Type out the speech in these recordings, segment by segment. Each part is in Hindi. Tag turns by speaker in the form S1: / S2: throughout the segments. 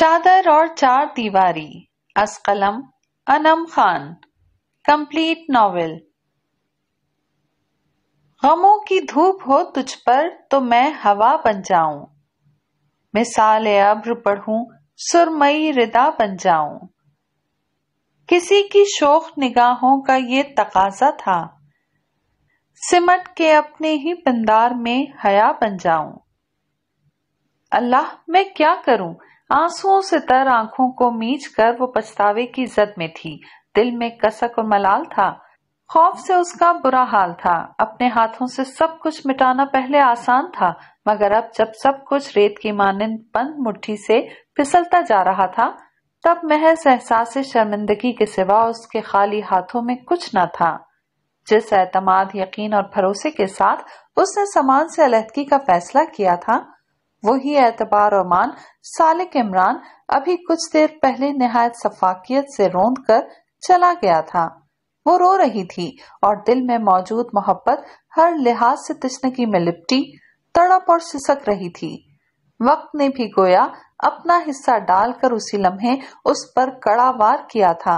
S1: चादर और चार दीवारी असकलम अनम खान कंप्लीट नॉवेल गमों की धूप हो तुझ पर तो मैं हवा बन जाऊं मिसाल अब्र पढ़ू सुरमई रिदा बन जाऊं किसी की शोक निगाहों का ये तकाजा था सिमट के अपने ही पंदार में हया बन जाऊं अल्लाह मैं क्या करूं आंसुओं से तर आंखों को मीच कर वो पछतावे की जद में थी दिल में कसक और मलाल था खौफ से उसका बुरा हाल था अपने हाथों से सब कुछ मिटाना पहले आसान था मगर अब जब सब कुछ रेत की मानन बंद मुट्ठी से फिसलता जा रहा था तब महज एहसास शर्मिंदगी के सिवा उसके खाली हाथों में कुछ न था जिस एतमाद यकीन और भरोसे के साथ उसने सामान से अलहदगी का फैसला किया था वही एतबार और मान सालिक इमरान अभी कुछ देर पहले नहायत सफाकियत से रोंद कर चला गया था वो रो रही थी और दिल में मौजूद मोहब्बत हर लिहाज से तश्नगी में लिपटी तड़प और सिसक रही थी वक्त ने भी गोया अपना हिस्सा डालकर उसी लम्हे उस पर कड़ा वार किया था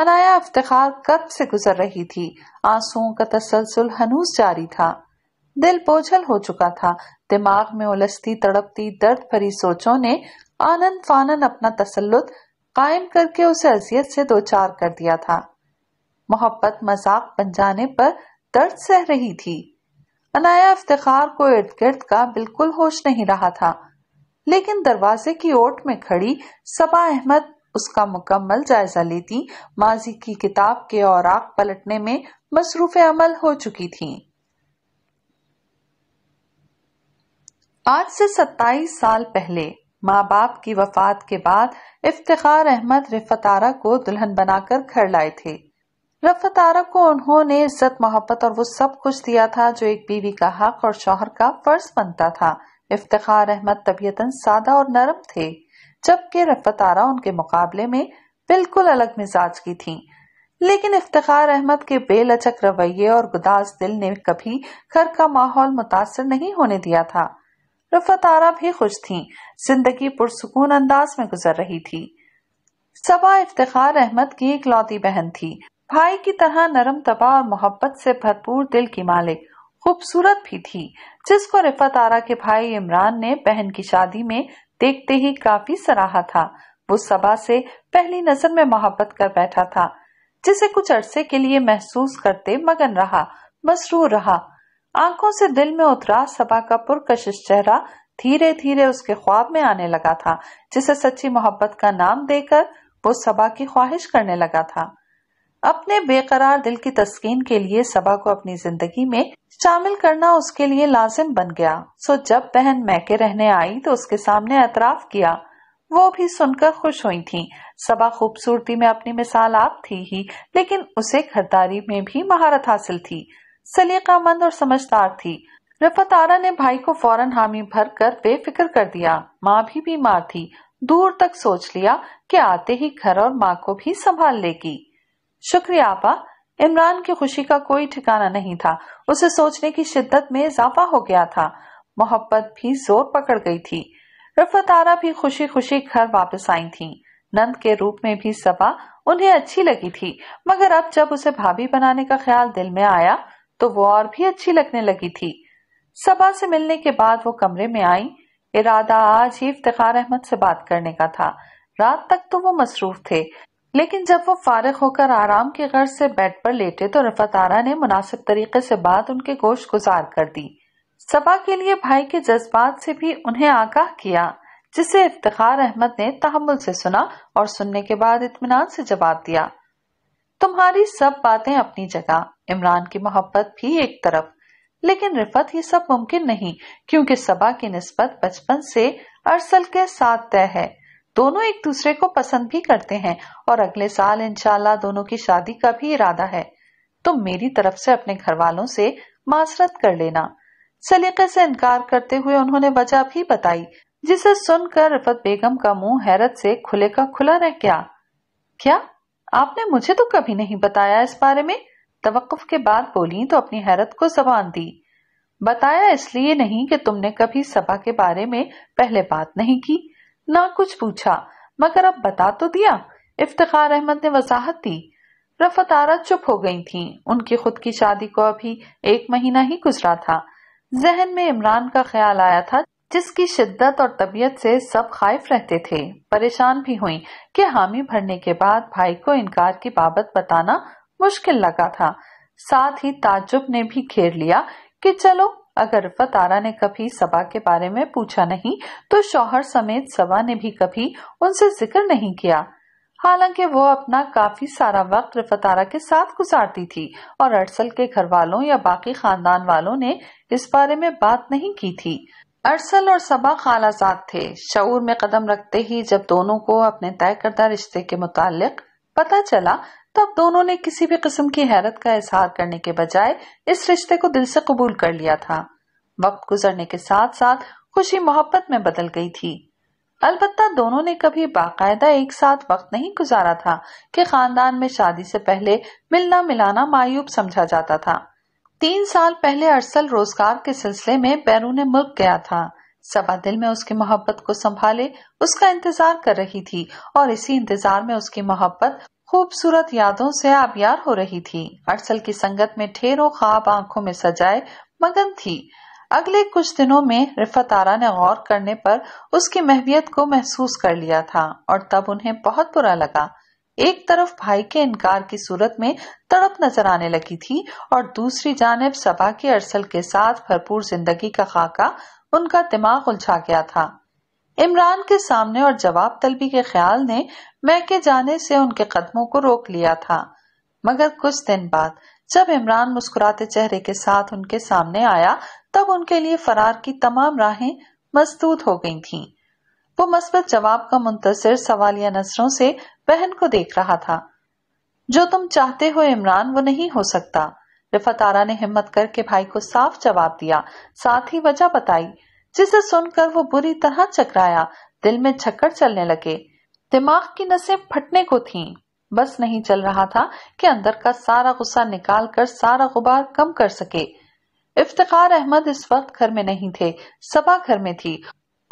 S1: अनाया इफ्तार कब से गुजर रही थी आंसुओं का तसलसल हनूस जारी था दिल बोझल हो चुका था दिमाग में उलझती तड़पती दर्द भरी सोचों ने आनंद फानन अपना तसल्लुत कायम करके उसे अजियत से दो चार कर दिया था मोहब्बत मजाक बन जाने पर दर्द सह रही थी अनाया इफ्तार को इर्द गिर्द का बिल्कुल होश नहीं रहा था लेकिन दरवाजे की ओट में खड़ी सबा अहमद उसका मुकम्मल जायजा लेती माजी की किताब के और पलटने में मसरूफ अमल हो चुकी थी आज से 27 साल पहले माँ बाप की वफात के बाद इफ्तार अहमद रफतारा को दुल्हन बनाकर घर लाए थे रफतारा को उन्होंने इज्जत मोहब्बत और वो सब कुछ दिया था जो एक बीवी का हक और शोहर का फर्ज बनता था इफ्तार अहमद तबीयतन सादा और नरम थे जबकि रफतारा उनके मुकाबले में बिल्कुल अलग मिजाज की थी लेकिन इफ्तार अहमद के बेलचक रवैये और गुदास दिल ने कभी घर का माहौल मुतासर नहीं होने दिया था रफत आरा भी खुश थी जिंदगी पुरसकून अंदाज में गुजर रही थी सबा इफ्तार अहमद की एक लौती बहन थी भाई की तरह नरम तबा और मोहब्बत से भरपूर दिल की मालिक खूबसूरत भी थी जिसको रिफत आरा के भाई इमरान ने बहन की शादी में देखते ही काफी सराहा था वो सबा से पहली नजर में मोहब्बत कर बैठा था जिसे कुछ अरसे के लिए महसूस करते मगन रहा मसरूर रहा आंखों से दिल में उतरा सभा का पुरकशिश चेहरा धीरे धीरे उसके ख्वाब में आने लगा था जिसे सच्ची मोहब्बत का नाम देकर वो सभा की ख्वाहिश करने लगा था अपने बेकरार दिल की तस्कीन के लिए सभा को अपनी जिंदगी में शामिल करना उसके लिए लाजिम बन गया सो जब बहन मैके रहने आई तो उसके सामने एतराफ किया वो भी सुनकर खुश हुई थी सभा खूबसूरती में अपनी मिसाल आप थी ही लेकिन उसे खरीदारी में भी महारत हासिल थी सलीका मंद और समझदार थी आरा ने भाई को फौरन हामी भर कर बेफिक्र कर दिया माँ भी बीमार थी दूर तक सोच लिया कि आते ही घर और माँ को भी संभाल लेगी शुक्रिया आपा इमरान की खुशी का कोई ठिकाना नहीं था उसे सोचने की शिद्दत में इजाफा हो गया था मोहब्बत भी जोर पकड़ गई थी आरा भी खुशी खुशी घर वापस आई थी नंद के रूप में भी सबा उन्हें अच्छी लगी थी मगर अब जब उसे भाभी बनाने का ख्याल दिल में आया तो वो और भी अच्छी लगने लगी थी सबा से मिलने के बाद वो कमरे में आई इरादा आज ही इफ्तार अहमद से बात करने का था रात तक तो वो मसरूफ थे लेकिन जब वो फारिग होकर आराम के गर्ज से बेड पर लेटे तो रफातारा ने मुनासिब तरीके से बात उनके गोश गुजार कर दी सबा के लिए भाई के जज्बात से भी उन्हें आगाह किया जिसे इफ्तार अहमद ने तहमुल से सुना और सुनने के बाद इतमान से जवाब दिया तुम्हारी सब बातें अपनी जगह इमरान की मोहब्बत भी एक तरफ लेकिन रिफत ये सब मुमकिन नहीं क्योंकि सबा की नस्बत बचपन से अरसल के साथ तय है दोनों एक दूसरे को पसंद भी करते हैं और अगले साल इनशाला दोनों की शादी का भी इरादा है तुम तो मेरी तरफ से अपने घर वालों से मासरत कर लेना सलीके से इनकार करते हुए उन्होंने वजह भी बताई जिसे सुनकर रिफत बेगम का मुंह हैरत से खुले का खुला रह गया क्या आपने मुझे तो कभी नहीं बताया इस बारे में तवक्फ के बाद बोली तो अपनी हैरत को जबान दी बताया इसलिए नहीं कि तुमने कभी सभा के बारे में पहले बात नहीं की ना कुछ पूछा मगर अब बता तो दिया इफ्तार अहमद ने वजाहत दी आरा चुप हो गई थी उनकी खुद की शादी को अभी एक महीना ही गुजरा था जहन में इमरान का ख्याल आया था जिसकी शिद्दत और तबीयत से सब खाइफ रहते थे परेशान भी हुई कि हामी भरने के बाद भाई को इनकार की बाबत बताना मुश्किल लगा था साथ ही ताजुब ने भी घेर लिया कि चलो अगर रफत आरा ने कभी सबा के बारे में पूछा नहीं तो शौहर समेत सबा ने भी कभी उनसे जिक्र नहीं किया हालांकि वो अपना काफी सारा वक्त रिफतारा के साथ गुजारती थी और अरसल के घर वालों या बाकी खानदान वालों ने इस बारे में बात नहीं की थी अरसल और सबा खालाजात थे शऊर में कदम रखते ही जब दोनों को अपने तय करदा रिश्ते के मुतालिक पता चला तब दोनों ने किसी भी किस्म की हैरत का इजहार करने के बजाय इस रिश्ते को दिल से कबूल कर लिया था वक्त गुजरने के साथ साथ खुशी मोहब्बत में बदल गई थी अलबत् दोनों ने कभी बाकायदा एक साथ वक्त नहीं गुजारा था कि खानदान में शादी से पहले मिलना मिलाना मायूब समझा जाता था तीन साल पहले अरसल रोजगार के सिलसिले में बैरून मुल्क गया था सबा दिल में उसकी मोहब्बत को संभाले उसका इंतजार कर रही थी और इसी इंतजार में उसकी मोहब्बत खूबसूरत यादों से आबियार हो रही थी अरसल की संगत में ठेरों ख्वाब आंखों में सजाए मगन थी अगले कुछ दिनों में रिफत आरा ने गौर करने पर उसकी महवियत को महसूस कर लिया था और तब उन्हें बहुत बुरा लगा एक तरफ भाई के इनकार की सूरत में तड़प नजर आने लगी थी और दूसरी जानब सभा के अरसल के साथ भरपूर जिंदगी का खाका उनका दिमाग उलझा गया था इमरान के सामने और जवाब तलबी के ख्याल ने मैं के जाने से उनके कदमों को रोक लिया था मगर कुछ दिन बाद जब इमरान मुस्कुराते चेहरे के साथ उनके सामने आया तब उनके लिए फरार की तमाम राहें मजदूत हो गई थीं। वो मस्बत जवाब का मुंतजर सवालिया नजरों से बहन को देख रहा था जो तुम चाहते हो इमरान वो नहीं हो सकता रिफत आरा ने हिम्मत करके भाई को साफ जवाब दिया साथ ही वजह बताई जिसे सुनकर वो बुरी तरह चकराया दिल में छक्कर चलने लगे दिमाग की नसें फटने को थीं। बस नहीं चल रहा था कि अंदर का सारा गुस्सा निकाल कर सारा गुबार कम कर सके इफ्तार अहमद इस वक्त घर में नहीं थे सबा घर में थी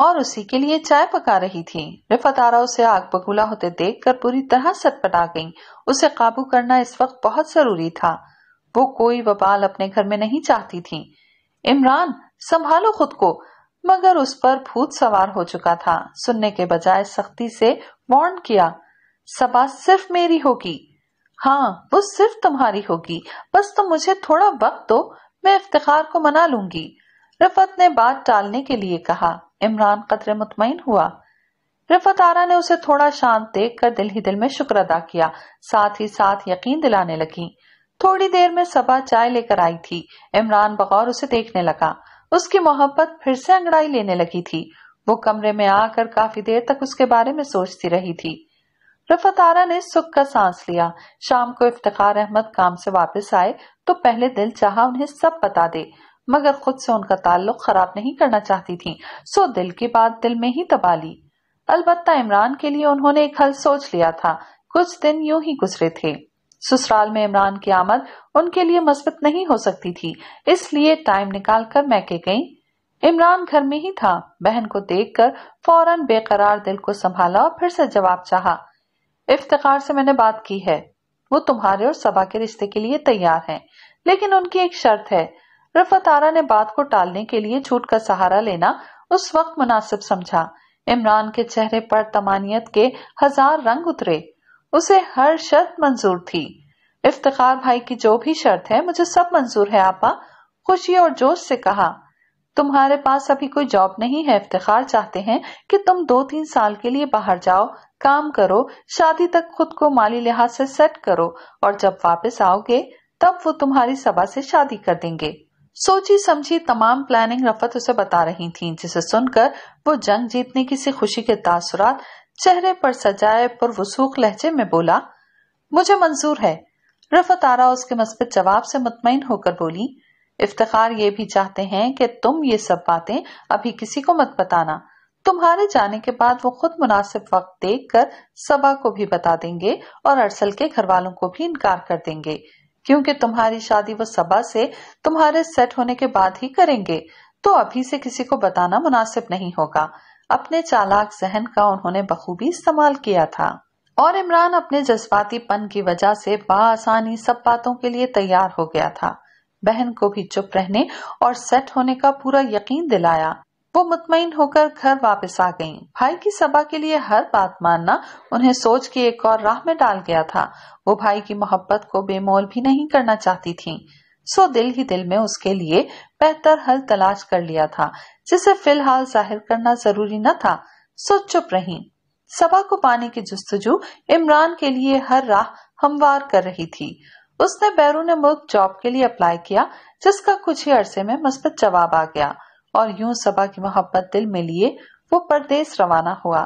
S1: और उसी के लिए चाय पका रही थी रिफत आरा उसे आग बगुला होते देखकर पूरी तरह सतपटा गयी उसे काबू करना इस वक्त बहुत जरूरी था वो कोई बबाल अपने घर में नहीं चाहती थी इमरान संभालो खुद को मगर उस पर भूत सवार हो चुका था सुनने के बजाय सख्ती से वार्न किया सबा सिर्फ मेरी होगी हाँ वो सिर्फ तुम्हारी होगी बस तुम मुझे थोड़ा वक्त दो मैं इफ्तार को मना लूंगी रफत ने बात टालने के लिए कहा इमरान कदर मुतमिन हुआ रिफत आरा ने उसे थोड़ा शांत देख कर दिल ही दिल में शुक्र अदा किया साथ ही साथ यकीन दिलाने लगी थोड़ी देर में सबा चाय लेकर आई थी इमरान बगौर उसे देखने लगा उसकी मोहब्बत फिर से अंगड़ाई लेने लगी थी वो कमरे में आकर काफी देर तक उसके बारे में सोचती रही थी रफत आरा ने सुख का सांस लिया शाम को इफ्तार अहमद काम से वापस आए तो पहले दिल चाह उन्हें सब बता दे मगर खुद से उनका ताल्लुक खराब नहीं करना चाहती थी सो दिल की बात दिल में ही दबा ली अलबत्ता इमरान के लिए उन्होंने एक हल सोच लिया था कुछ दिन यूं ही गुजरे थे ससुराल में इमरान की आमद उनके लिए मस्बत नहीं हो सकती थी इसलिए टाइम निकाल कर मैके गई इमरान घर में ही था बहन को देखकर फौरन बेकरार दिल को संभाला और फिर से जवाब चाहा इफ्तार से मैंने बात की है वो तुम्हारे और सबा के रिश्ते के लिए तैयार हैं लेकिन उनकी एक शर्त है रिफत आरा ने बात को टालने के लिए झूठ का सहारा लेना उस वक्त मुनासिब समझा इमरान के चेहरे पर तमानियत के हजार रंग उतरे उसे हर शर्त मंजूर थी इफ्तार भाई की जो भी शर्त है मुझे सब मंजूर है आपा खुशी और जोश से कहा तुम्हारे पास अभी कोई जॉब नहीं है इफ्तार चाहते हैं कि तुम दो तीन साल के लिए बाहर जाओ काम करो शादी तक खुद को माली लिहाज से सेट करो और जब वापस आओगे तब वो तुम्हारी सभा से शादी कर देंगे सोची समझी तमाम प्लानिंग रफत उसे बता रही थी जिसे सुनकर वो जंग जीतने की सी खुशी के तासुरात चेहरे पर सजाए पर वसूख लहजे में बोला मुझे मंजूर है रफत आरा उसके मस्बित जवाब से मुतमिन होकर बोली इफ्तार ये भी चाहते हैं कि तुम ये सब बातें अभी किसी को मत बताना तुम्हारे जाने के बाद वो खुद मुनासिब वक्त देख कर सबा को भी बता देंगे और अरसल के घर वालों को भी इनकार कर देंगे क्योंकि तुम्हारी शादी वो सबा से तुम्हारे सेट होने के बाद ही करेंगे तो अभी से किसी को बताना मुनासिब नहीं होगा अपने चालाक जहन का उन्होंने बखूबी इस्तेमाल किया था और इमरान अपने जज्बाती पन की वजह से बासानी सब बातों के लिए तैयार हो गया था बहन को भी चुप रहने और सेट होने का पूरा यकीन दिलाया वो मुतमिन होकर घर वापस आ गईं। भाई की सभा के लिए हर बात मानना उन्हें सोच के एक और राह में डाल गया था वो भाई की मोहब्बत को बेमोल भी नहीं करना चाहती थी सो दिल ही दिल में उसके लिए बेहतर हल तलाश कर लिया था जिसे फिलहाल जाहिर करना जरूरी न था सो चुप रही सभा को पाने की जस्तजू इमरान के लिए हर राह हमवार कर रही थी उसने बैरून मुल्क जॉब के लिए अप्लाई किया जिसका कुछ ही अरसे में मुस्बत जवाब आ गया और यूं सबा की मोहब्बत दिल में लिए वो परदेश रवाना हुआ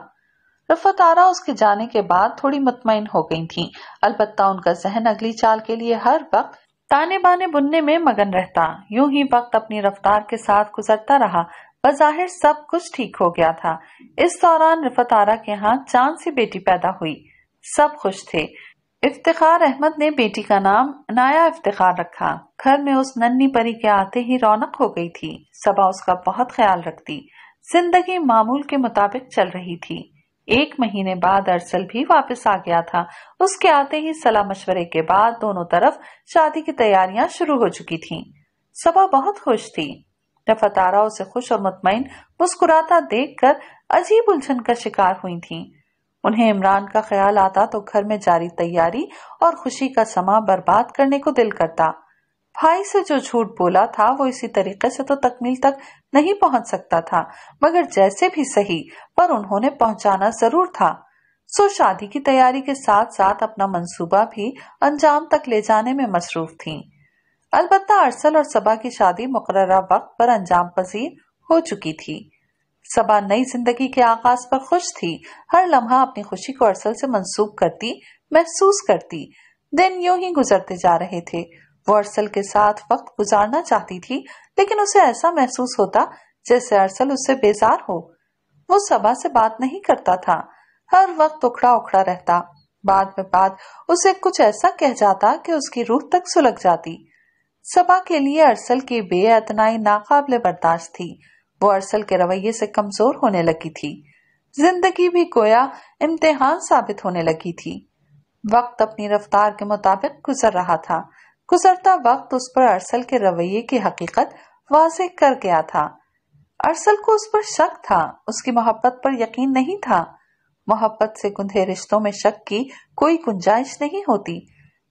S1: रफत आरा उसके जाने के बाद थोड़ी मुतमिन हो गई थी अलबत्ता उनका जहन अगली चाल के लिए हर वक्त ताने बाने बुनने में मगन रहता यूं ही वक्त अपनी रफ्तार के साथ गुजरता रहा बजाहिर सब कुछ ठीक हो गया था इस दौरान रफत आरा के यहाँ चांद सी बेटी पैदा हुई सब खुश थे इफ्तार अहमद ने बेटी का नाम नाया इफ्तार रखा घर में उस नन्नी परी के आते ही रौनक हो गई थी सबा उसका बहुत ख्याल रखती जिंदगी मामूल के मुताबिक चल रही थी एक महीने बाद अरसल भी वापस आ गया था उसके आते ही सलाह मशवरे के बाद दोनों तरफ शादी की तैयारियां शुरू हो चुकी थीं। सबा बहुत खुश थी रफतारा उसे खुश और मुतमिन मुस्कुराता देखकर अजीब उलझन का शिकार हुई थी उन्हें इमरान का ख्याल आता तो घर में जारी तैयारी और खुशी का समा बर्बाद करने को दिल करता भाई से जो झूठ बोला था वो इसी तरीके से तो तकमील तक नहीं पहुंच सकता था मगर जैसे भी सही पर उन्होंने पहुंचाना जरूर था सो शादी की तैयारी के साथ साथ अपना मंसूबा भी अंजाम तक ले जाने में मसरूफ थी अलबत्ता अरसल और सबा की शादी मुकर्रा वक्त पर अंजाम पसीर हो चुकी थी सबा नई जिंदगी के आगाज पर खुश थी हर लम्हा अपनी खुशी को अरसल से मंसूब करती महसूस करती दिन यूं ही गुजरते जा रहे थे वो अरसल के साथ वक्त गुजारना चाहती थी लेकिन उसे ऐसा महसूस होता जैसे अरसल उससे बेजार हो वो सबा से बात नहीं करता था हर वक्त उखड़ा उखड़ा रहता बाद में बाद उसे कुछ ऐसा कह जाता कि उसकी रूह तक सुलग जाती सबा के लिए अरसल की बेअतनाई नाकाबले बर्दाश्त थी वो अरसल के रवैये से कमजोर होने लगी थी जिंदगी भी गोया इम्तिहान साबित होने लगी थी वक्त अपनी रफ्तार के मुताबिक गुजर रहा था गुजरता वक्त उस पर अरसल के रवैये की हकीकत वाजे कर गया था अरसल को उस पर शक था उसकी मोहब्बत पर यकीन नहीं था मोहब्बत से गुंधे रिश्तों में शक की कोई गुंजाइश नहीं होती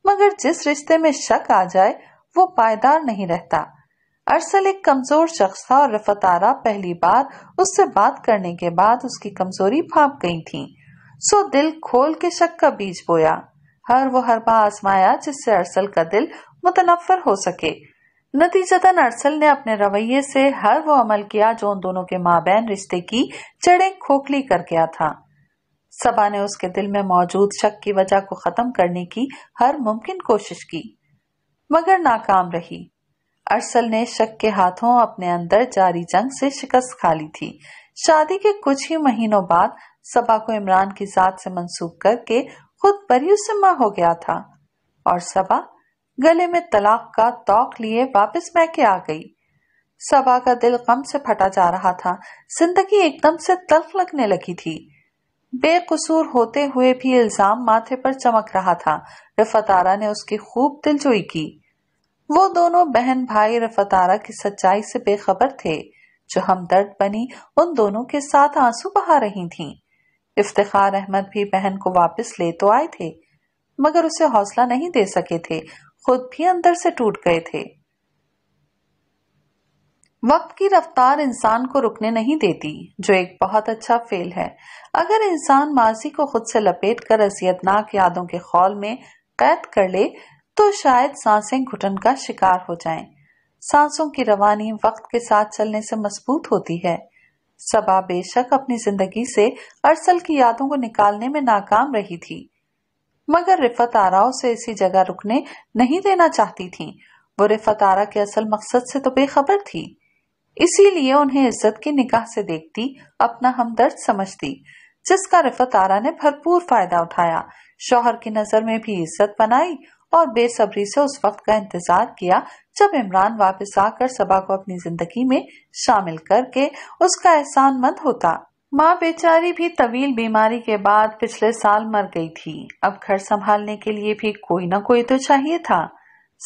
S1: मगर जिस रिश्ते में शक आ जाए वो पायदार नहीं रहता अरसल एक कमजोर शख्स था और रफत आरा पहली बार उससे बात करने के बाद उसकी कमजोरी भाप गई थी सो दिल खोल के शक का बीज बोया हर वो हरबा आजमाया जिससे अरसल का दिल मुतनफर हो सके नतीजतन अरसल ने अपने रवैये से हर वो अमल किया जो उन दोनों के माँ बहन रिश्ते की चढ़े खोखली कर गया था सबा ने उसके दिल में मौजूद शक की वजह को खत्म करने की हर मुमकिन कोशिश की मगर नाकाम रही अरसल ने शक के हाथों अपने अंदर जारी जंग से शिकस्त खा ली थी शादी के कुछ ही महीनों बाद सबा को इमरान की जात से मंसूब करके खुद बरियुसमा हो गया था और सबा गले में तलाक का तोक लिए वापस मैके आ गई सबा का दिल गम से फटा जा रहा था जिंदगी एकदम से तल्ख लगने लगी थी बेकसूर होते हुए भी इल्जाम माथे पर चमक रहा था रिफतारा ने उसकी खूब दिलजोई की वो दोनों बहन भाई रफतारा की सच्चाई से बेखबर थे जो हमदर्द बनी उन दोनों के साथ आंसू बहा रही थीं। इफ्तार अहमद भी बहन को वापस ले तो आए थे मगर उसे हौसला नहीं दे सके थे खुद भी अंदर से टूट गए थे वक्त की रफ्तार इंसान को रुकने नहीं देती जो एक बहुत अच्छा फेल है अगर इंसान माजी को खुद से लपेट कर अजियतनाक यादों के खौल में कैद कर ले तो शायद सांसें घुटन का शिकार हो जाएं। सांसों की रवानी वक्त के साथ चलने से मजबूत होती है सबा बेशक अपनी जिंदगी से अरसल की यादों को निकालने में नाकाम रही थी मगर रिफत आरा से इसी जगह रुकने नहीं देना चाहती थी वो रिफत आरा के असल मकसद से तो बेखबर थी इसीलिए उन्हें इज्जत की निकाह से देखती अपना हमदर्द समझती जिसका रिफत आरा ने भरपूर फायदा उठाया शोहर की नजर में भी इज्जत बनाई और बेसब्री से उस वक्त का इंतजार किया जब इमरान वापस आकर सबा को अपनी जिंदगी में शामिल करके उसका एहसान मंद होता माँ बेचारी भी तवील बीमारी के बाद पिछले साल मर गई थी अब घर संभालने के लिए भी कोई ना कोई तो चाहिए था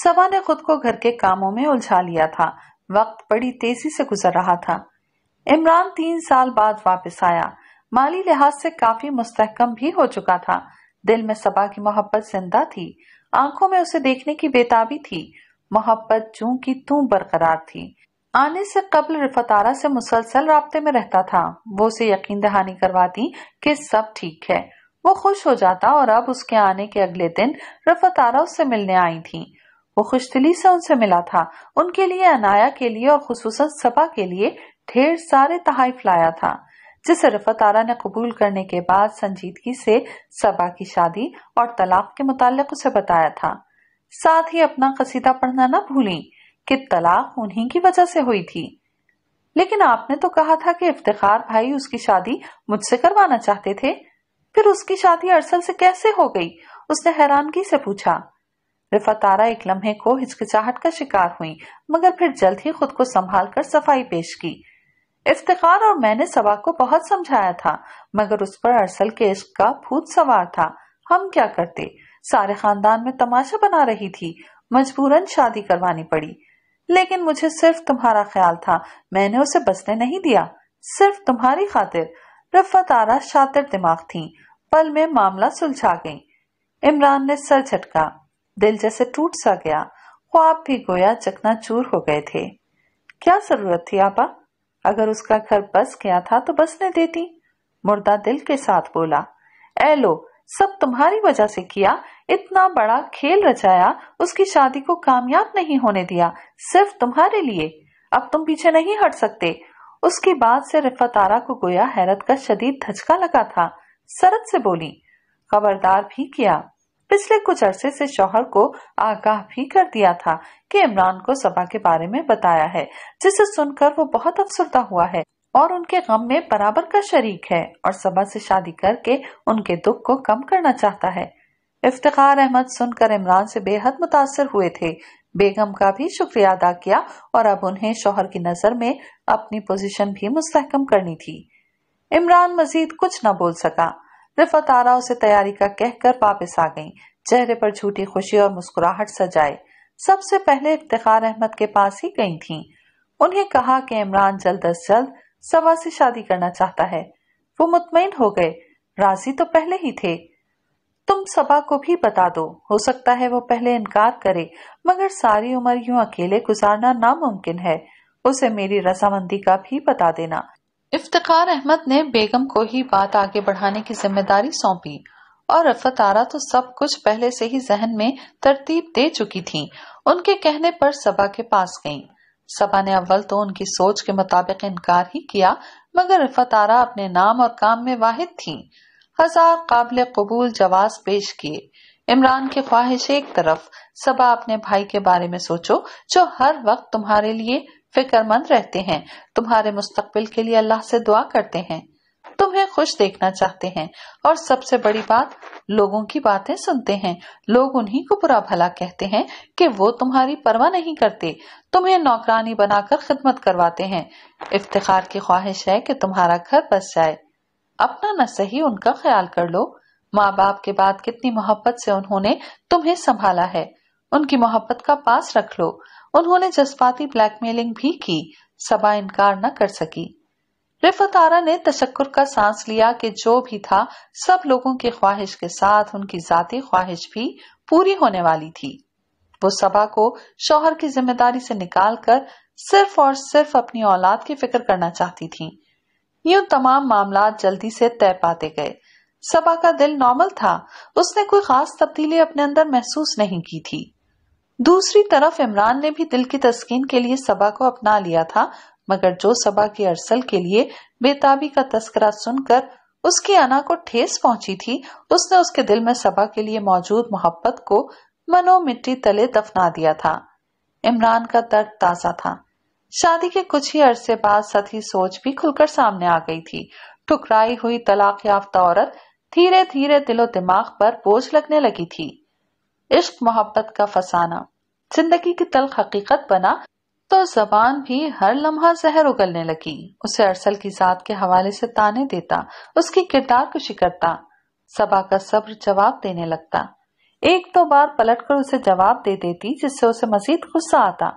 S1: सबा ने खुद को घर के कामों में उलझा लिया था वक्त बड़ी तेजी से गुजर रहा था इमरान तीन साल बाद वापस आया माली लिहाज से काफी मुस्तकम भी हो चुका था दिल में सबा की मोहब्बत जिंदा थी आंखों में उसे देखने की बेताबी थी मोहब्बत जू की तू बरकरार थी आने से कबल रिफतारा से मुसलसल रबते में रहता था वो उसे यकीन दहानी करवाती कि सब ठीक है वो खुश हो जाता और अब उसके आने के अगले दिन रफतारा उससे मिलने आई थी वो खुश दिली से उनसे मिला था उनके लिए अनाया के लिए और खसूस सभा के लिए ढेर सारे तहाइफ लाया था जिसे रफत आरा ने कबूल करने के बाद संजीदगी से सबा की शादी और तलाक के मुतालिक उसे बताया था साथ ही अपना कसीदा पढ़ना ना भूली कि तलाक उन्हीं की वजह से हुई थी लेकिन आपने तो कहा था कि इफ्तिखार भाई उसकी शादी मुझसे करवाना चाहते थे फिर उसकी शादी अरसल से कैसे हो गई उसने हैरानगी से पूछा रिफतारा एक लम्हे को हिचकिचाहट का शिकार हुई मगर फिर जल्द ही खुद को संभाल कर सफाई पेश की इफ्तार और मैंने सबा को बहुत समझाया था मगर उस पर अरसल के इश्क का भूत सवार था हम क्या करते सारे खानदान में तमाशा बना रही थी मजबूरन शादी करवानी पड़ी लेकिन मुझे सिर्फ तुम्हारा ख्याल था मैंने उसे बचने नहीं दिया सिर्फ तुम्हारी खातिर रफत आरा शातिर दिमाग थी पल में मामला सुलझा गई इमरान ने सर झटका दिल जैसे टूट सा गया ख्वाब भी गोया चकना चूर हो गए थे क्या जरूरत थी आपा अगर उसका घर बस गया था तो बसने देती मुर्दा दिल के साथ बोला ए लो सब तुम्हारी वजह से किया इतना बड़ा खेल रचाया उसकी शादी को कामयाब नहीं होने दिया सिर्फ तुम्हारे लिए अब तुम पीछे नहीं हट सकते उसके बाद से रिफत आरा को गोया हैरत का शदीद धचका लगा था सरद से बोली खबरदार भी किया पिछले कुछ अरसे से शोहर को आगाह भी कर दिया था कि इमरान को सबा के बारे में बताया है जिसे सुनकर वो बहुत अफसरदा हुआ है और उनके गम में बराबर का शरीक है और सबा से शादी करके उनके दुख को कम करना चाहता है इफ्तार अहमद सुनकर इमरान से बेहद मुतासर हुए थे बेगम का भी शुक्रिया अदा किया और अब उन्हें शोहर की नजर में अपनी पोजीशन भी मुस्तकम करनी थी इमरान मजीद कुछ न बोल सका रिफत आरा उसे तैयारी का कहकर वापस आ गई चेहरे पर झूठी खुशी और मुस्कुराहट सजाए सबसे पहले इफ्तार अहमद के पास ही गई थी उन्हें कहा कि इमरान जल्द अज जल्द सवा से शादी करना चाहता है वो मुतमिन हो गए राजी तो पहले ही थे तुम सबा को भी बता दो हो सकता है वो पहले इनकार करे मगर सारी उम्र यूं अकेले गुजारना नामुमकिन है उसे मेरी रजामंदी का भी बता देना इफ्तार अहमद ने बेगम को ही बात आगे बढ़ाने की जिम्मेदारी सौंपी और रफत आरा तो सब कुछ पहले से ही जहन में तरतीब दे चुकी थी उनके कहने पर सबा के पास गईं। सबा ने अव्वल तो उनकी सोच के मुताबिक इनकार ही किया मगर रफत आरा अपने नाम और काम में वाहिद थी हजार काबिल कबूल जवाब पेश किए इमरान की ख्वाहिश एक तरफ सबा अपने भाई के बारे में सोचो जो हर वक्त तुम्हारे लिए फिक्रमंद रहते हैं तुम्हारे मुस्तकबिल के लिए अल्लाह से दुआ करते हैं तुम्हें खुश देखना चाहते हैं और सबसे बड़ी बात लोगों की बातें सुनते हैं लोग उन्हीं को बुरा भला कहते हैं कि वो तुम्हारी परवाह नहीं करते तुम्हें नौकरानी बनाकर खिदमत करवाते हैं इफ्तार की ख्वाहिश है कि तुम्हारा घर बस जाए अपना न सही उनका ख्याल कर लो माँ बाप के बाद कितनी मोहब्बत से उन्होंने तुम्हें संभाला है उनकी मोहब्बत का पास रख लो उन्होंने जज्बाती ब्लैकमेलिंग भी की सबा इनकार न कर सकी रिफत आरा ने तशक्र का सांस लिया कि जो भी था सब लोगों की ख्वाहिश के साथ उनकी जाती ख्वाहिश भी पूरी होने वाली थी वो सबा को शोहर की जिम्मेदारी से निकालकर सिर्फ और सिर्फ अपनी औलाद की फिक्र करना चाहती थी यूं तमाम मामला जल्दी से तय पाते गए सबा का दिल नॉर्मल था उसने कोई खास तब्दीली अपने अंदर महसूस नहीं की थी दूसरी तरफ इमरान ने भी दिल की तस्किन के लिए सबा को अपना लिया था मगर जो सबा के अरसल के लिए बेताबी का तस्करा सुनकर उसकी अना को ठेस पहुंची थी उसने उसके दिल में सबा के लिए मौजूद मोहब्बत को मनो मिट्टी तले दफना दिया था इमरान का दर्द ताजा था शादी के कुछ ही अरसे बाद सती सोच भी खुलकर सामने आ गई थी ठुकराई हुई तलाक याफ्ता औरत धीरे धीरे दिलो दिमाग पर बोझ लगने लगी थी इश्क मोहब्बत का फसाना जिंदगी की तल हकीकत बना तो जबान भी हर लम्हा जहर उगलने लगी उसे अरसल की जात के हवाले से ताने देता उसकी किरदार को शिकरता सबा का सब्र जवाब देने लगता एक दो तो बार पलट कर उसे जवाब दे देती जिससे उसे मजीद गुस्सा आता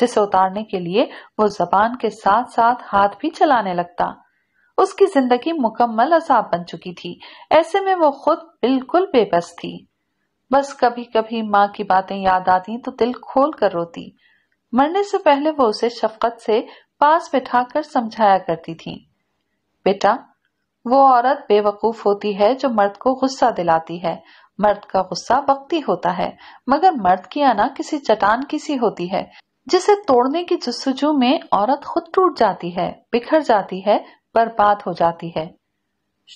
S1: जिसे उतारने के लिए वो जबान के साथ साथ हाथ भी चलाने लगता उसकी जिंदगी मुकम्मल असाब बन चुकी थी ऐसे में वो खुद बिल्कुल बेबस थी बस कभी कभी माँ की बातें याद आती तो दिल खोल कर रोती मरने से पहले वो उसे शफकत से पास बिठाकर समझाया करती थी बेटा वो औरत बेवकूफ होती है जो मर्द को गुस्सा दिलाती है मर्द का गुस्सा वक्ती होता है मगर मर्द की आना किसी चटान की सी होती है जिसे तोड़ने की जुस्सुजू में औरत खुद टूट जाती है बिखर जाती है बर्बाद हो जाती है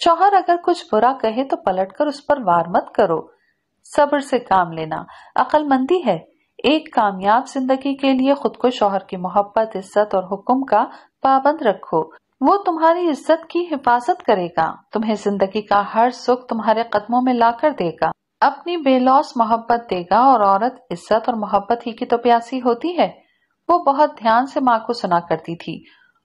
S1: शोहर अगर कुछ बुरा कहे तो पलटकर उस पर वार मत करो सब्र से काम लेना अक्लमंदी है एक कामयाब जिंदगी के लिए खुद को शोहर की मोहब्बत इज्जत और हुक्म का पाबंद रखो वो तुम्हारी इज्जत की हिफाजत करेगा तुम्हें जिंदगी का हर सुख तुम्हारे कदमों में ला कर देगा अपनी बेलौस मोहब्बत देगा और औरत इज्जत और मोहब्बत ही की तो प्यासी होती है वो बहुत ध्यान से माँ को सुना करती थी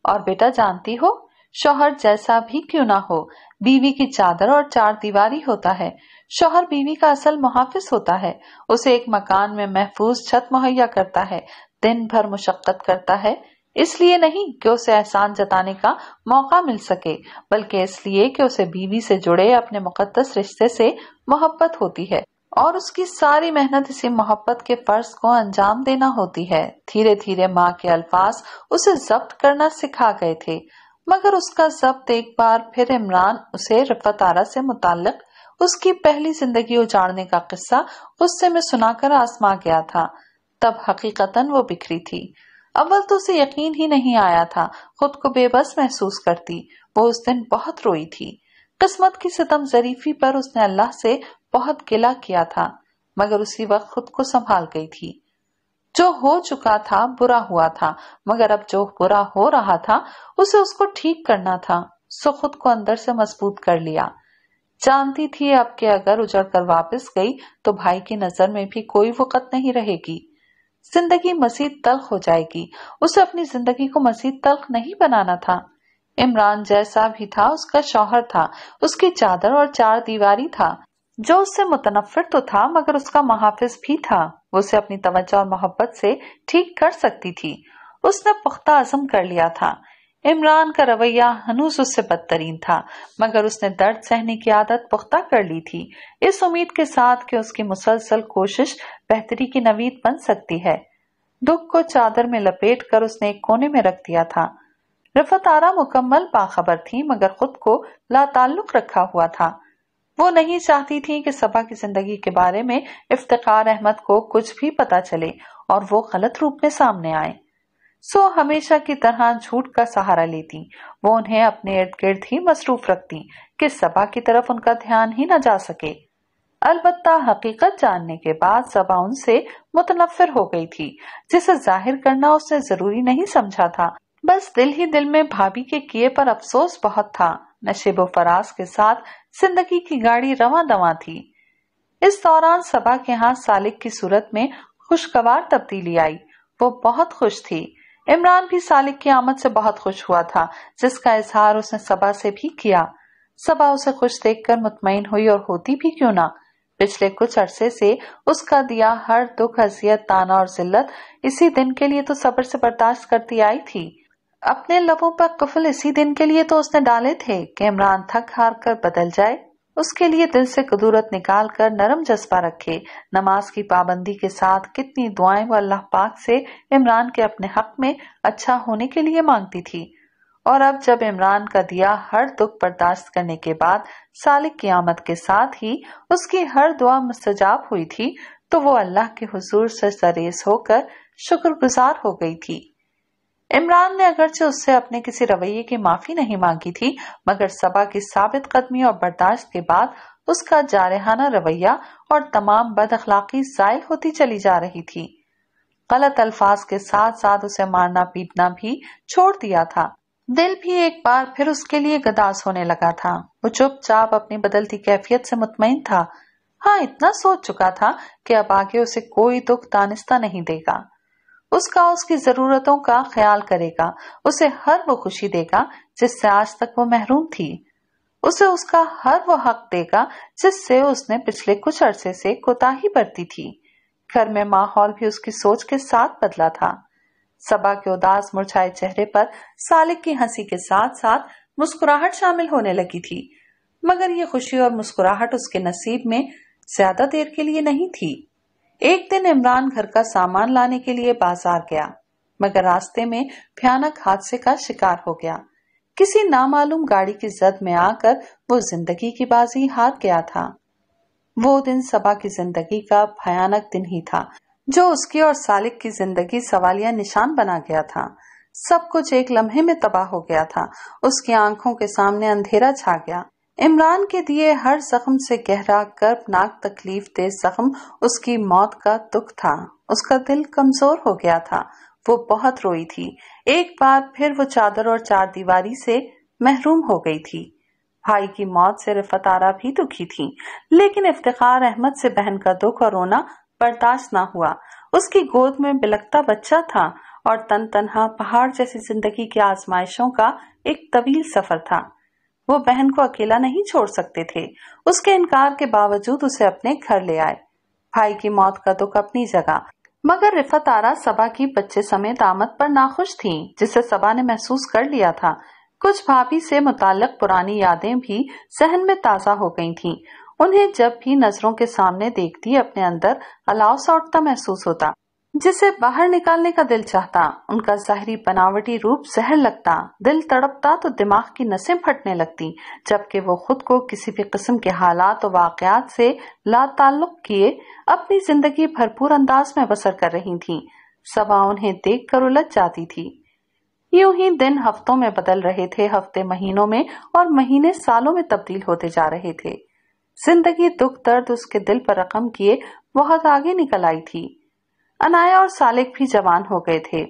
S1: और बेटा जानती हो शोहर जैसा भी क्यों ना हो बीवी की चादर और चार दीवारी होता है शोहर बीवी का असल मुहाफिज होता है उसे एक मकान में महफूज छत मुहैया करता है दिन भर मुशक्कत करता है इसलिए नहीं कि उसे एहसान जताने का मौका मिल सके बल्कि इसलिए कि उसे बीवी से जुड़े अपने मुकद्दस रिश्ते से मोहब्बत होती है और उसकी सारी मेहनत इसी मोहब्बत के फर्ज को अंजाम देना होती है धीरे धीरे माँ के अल्फाज उसे जब्त करना सिखा गए थे मगर उसका जब्त एक बार फिर इमरान उसे रफत आरा से मुतालक उसकी पहली जिंदगी उजाड़ने का किस्सा उससे में सुनाकर आसमा गया था तब हकीकता वो बिखरी थी अव्वल तो उसे यकीन ही नहीं आया था खुद को बेबस महसूस करती वो उस दिन बहुत रोई थी किस्मत की सितम जरीफी पर उसने अल्लाह से बहुत गिला किया था मगर उसी वक्त खुद को संभाल गई थी जो हो चुका था बुरा हुआ था मगर अब जो बुरा हो रहा था उसे उसको ठीक करना था सो खुद को अंदर से मजबूत कर लिया जानती थी अब के अगर उजड़ कर वापिस गई तो भाई की नजर में भी कोई वक़्त नहीं रहेगी जिंदगी मसीद तल्ख हो जाएगी उसे अपनी जिंदगी को मसीद तल्ख नहीं बनाना था इमरान जैसा भी था उसका शौहर था उसकी चादर और चार दीवारी था जो उससे मुतनफर तो था मगर उसका मुहाफिज भी था वो उसे अपनी तवज्जा और मोहब्बत से ठीक कर सकती थी उसने पुख्ता आजम कर लिया था इमरान का रवैया हनूस उससे बदतरीन था मगर उसने दर्द सहने की आदत पुख्ता कर ली थी इस उम्मीद के साथ कि उसकी मुसलसल कोशिश बेहतरी की नवीद बन सकती है दुख को चादर में लपेट कर उसने एक कोने में रख दिया था रफत आरा मुकम्मल बाखबर थी मगर खुद को लाताल्लुक रखा हुआ था वो नहीं चाहती थी कि सबा की जिंदगी के बारे में इफ्तार अहमद को कुछ भी पता चले और वो गलत रूप में सामने आए सो हमेशा की तरह झूठ का सहारा लेती वो उन्हें अपने इर्द गिर्द ही मसरूफ रखती कि सबा की तरफ उनका ध्यान ही न जा सके अलबत्ता हकीकत जानने के बाद सबा उनसे मुतनफर हो गई थी जिसे जाहिर करना उसने जरूरी नहीं समझा था बस दिल ही दिल में भाभी के किए पर अफसोस बहुत था नशेब फराज के साथ जिंदगी की गाड़ी रवा दवा थी इस दौरान सभा के यहाँ सालिक की सूरत में खुशगवार तब्दीली आई वो बहुत खुश थी इमरान भी सालिक की आमद से बहुत खुश हुआ था जिसका इजहार उसने सभा से भी किया सभा उसे खुश देखकर मुतमिन हुई और होती भी क्यों ना पिछले कुछ अरसे से उसका दिया हर दुख हसीयत ताना और जिल्लत इसी दिन के लिए तो सबर से बर्दाश्त करती आई थी अपने लबों पर कफल इसी दिन के लिए तो उसने डाले थे कि इमरान थक हार कर बदल जाए उसके लिए दिल से कदूरत निकाल कर नरम जज्बा रखे नमाज की पाबंदी के साथ कितनी दुआएं वो अल्लाह पाक से इमरान के अपने हक में अच्छा होने के लिए मांगती थी और अब जब इमरान का दिया हर दुख बर्दाश्त करने के बाद सालिक की आमद के साथ ही उसकी हर दुआ मुस्तजाब हुई थी तो वो अल्लाह के हुजूर से सरेस होकर शुक्रगुजार हो गई थी इमरान ने अगरचे उससे अपने किसी रवैये की माफी नहीं मांगी थी मगर सबा की साबित कदमी और बर्दाश्त के बाद उसका जारहाना रवैया और तमाम बद अखलाकी जायल होती चली जा रही थी गलत अल्फाज के साथ साथ उसे मारना पीटना भी छोड़ दिया था दिल भी एक बार फिर उसके लिए गदास होने लगा था वो चुपचाप अपनी बदलती कैफियत से मुतमिन था हाँ इतना सोच चुका था कि अब आगे उसे कोई दुख दानिस्ता नहीं देगा उसका उसकी जरूरतों का ख्याल करेगा उसे हर वो खुशी देगा जिससे आज तक वो महरूम थी उसे उसका हर वो हक देगा जिससे उसने पिछले कुछ अरसे से कोताही बरती थी घर में माहौल भी उसकी सोच के साथ बदला था सबा के उदास मुरछाए चेहरे पर सालिक की हंसी के साथ साथ मुस्कुराहट शामिल होने लगी थी मगर ये खुशी और मुस्कुराहट उसके नसीब में ज्यादा देर के लिए नहीं थी एक दिन इमरान घर का सामान लाने के लिए बाजार गया मगर रास्ते में भयानक हादसे का शिकार हो गया किसी नामालूम गाड़ी की जद में आकर वो जिंदगी की बाजी हार गया था वो दिन सबा की जिंदगी का भयानक दिन ही था जो उसकी और सालिक की जिंदगी सवालिया निशान बना गया था सब कुछ एक लम्हे में तबाह हो गया था उसकी आंखों के सामने अंधेरा छा गया इमरान के दिए हर जख्म से गहरा गर्भनाक तकलीफ दे जख्म उसकी मौत का दुख था उसका दिल कमजोर हो गया था वो बहुत रोई थी एक बार फिर वो चादर और चार दीवारी से महरूम हो गई थी भाई की मौत से रिफतारा भी दुखी थी लेकिन इफ्तार अहमद से बहन का दुख और रोना बर्दाश्त ना हुआ उसकी गोद में बिलकता बच्चा था और तन तनहा पहाड़ जैसी जिंदगी की आजमाइशों का एक तवील सफर था वो बहन को अकेला नहीं छोड़ सकते थे उसके इनकार के बावजूद उसे अपने घर ले आए भाई की मौत का दुख अपनी जगह मगर रिफत आरा सभा की बच्चे समेत आमद पर नाखुश थी जिसे सभा ने महसूस कर लिया था कुछ भाभी से मुतालक पुरानी यादें भी जहन में ताजा हो गई थीं। उन्हें जब भी नजरों के सामने देखती अपने अंदर अलाव सा उठता महसूस होता जिसे बाहर निकालने का दिल चाहता उनका जहरी बनावटी रूप जहर लगता दिल तड़पता तो दिमाग की नसें फटने लगती जबकि वो खुद को किसी भी किस्म के हालात और वाकयात से लाताल्लुक किए अपनी जिंदगी भरपूर अंदाज में बसर कर रही थी सबा उन्हें देख कर उलझ जाती थी यूं ही दिन हफ्तों में बदल रहे थे हफ्ते महीनों में और महीने सालों में तब्दील होते जा रहे थे जिंदगी दुख दर्द उसके दिल पर रकम किए बहुत आगे निकल आई थी अनाया और सालिक भी जवान हो गए थे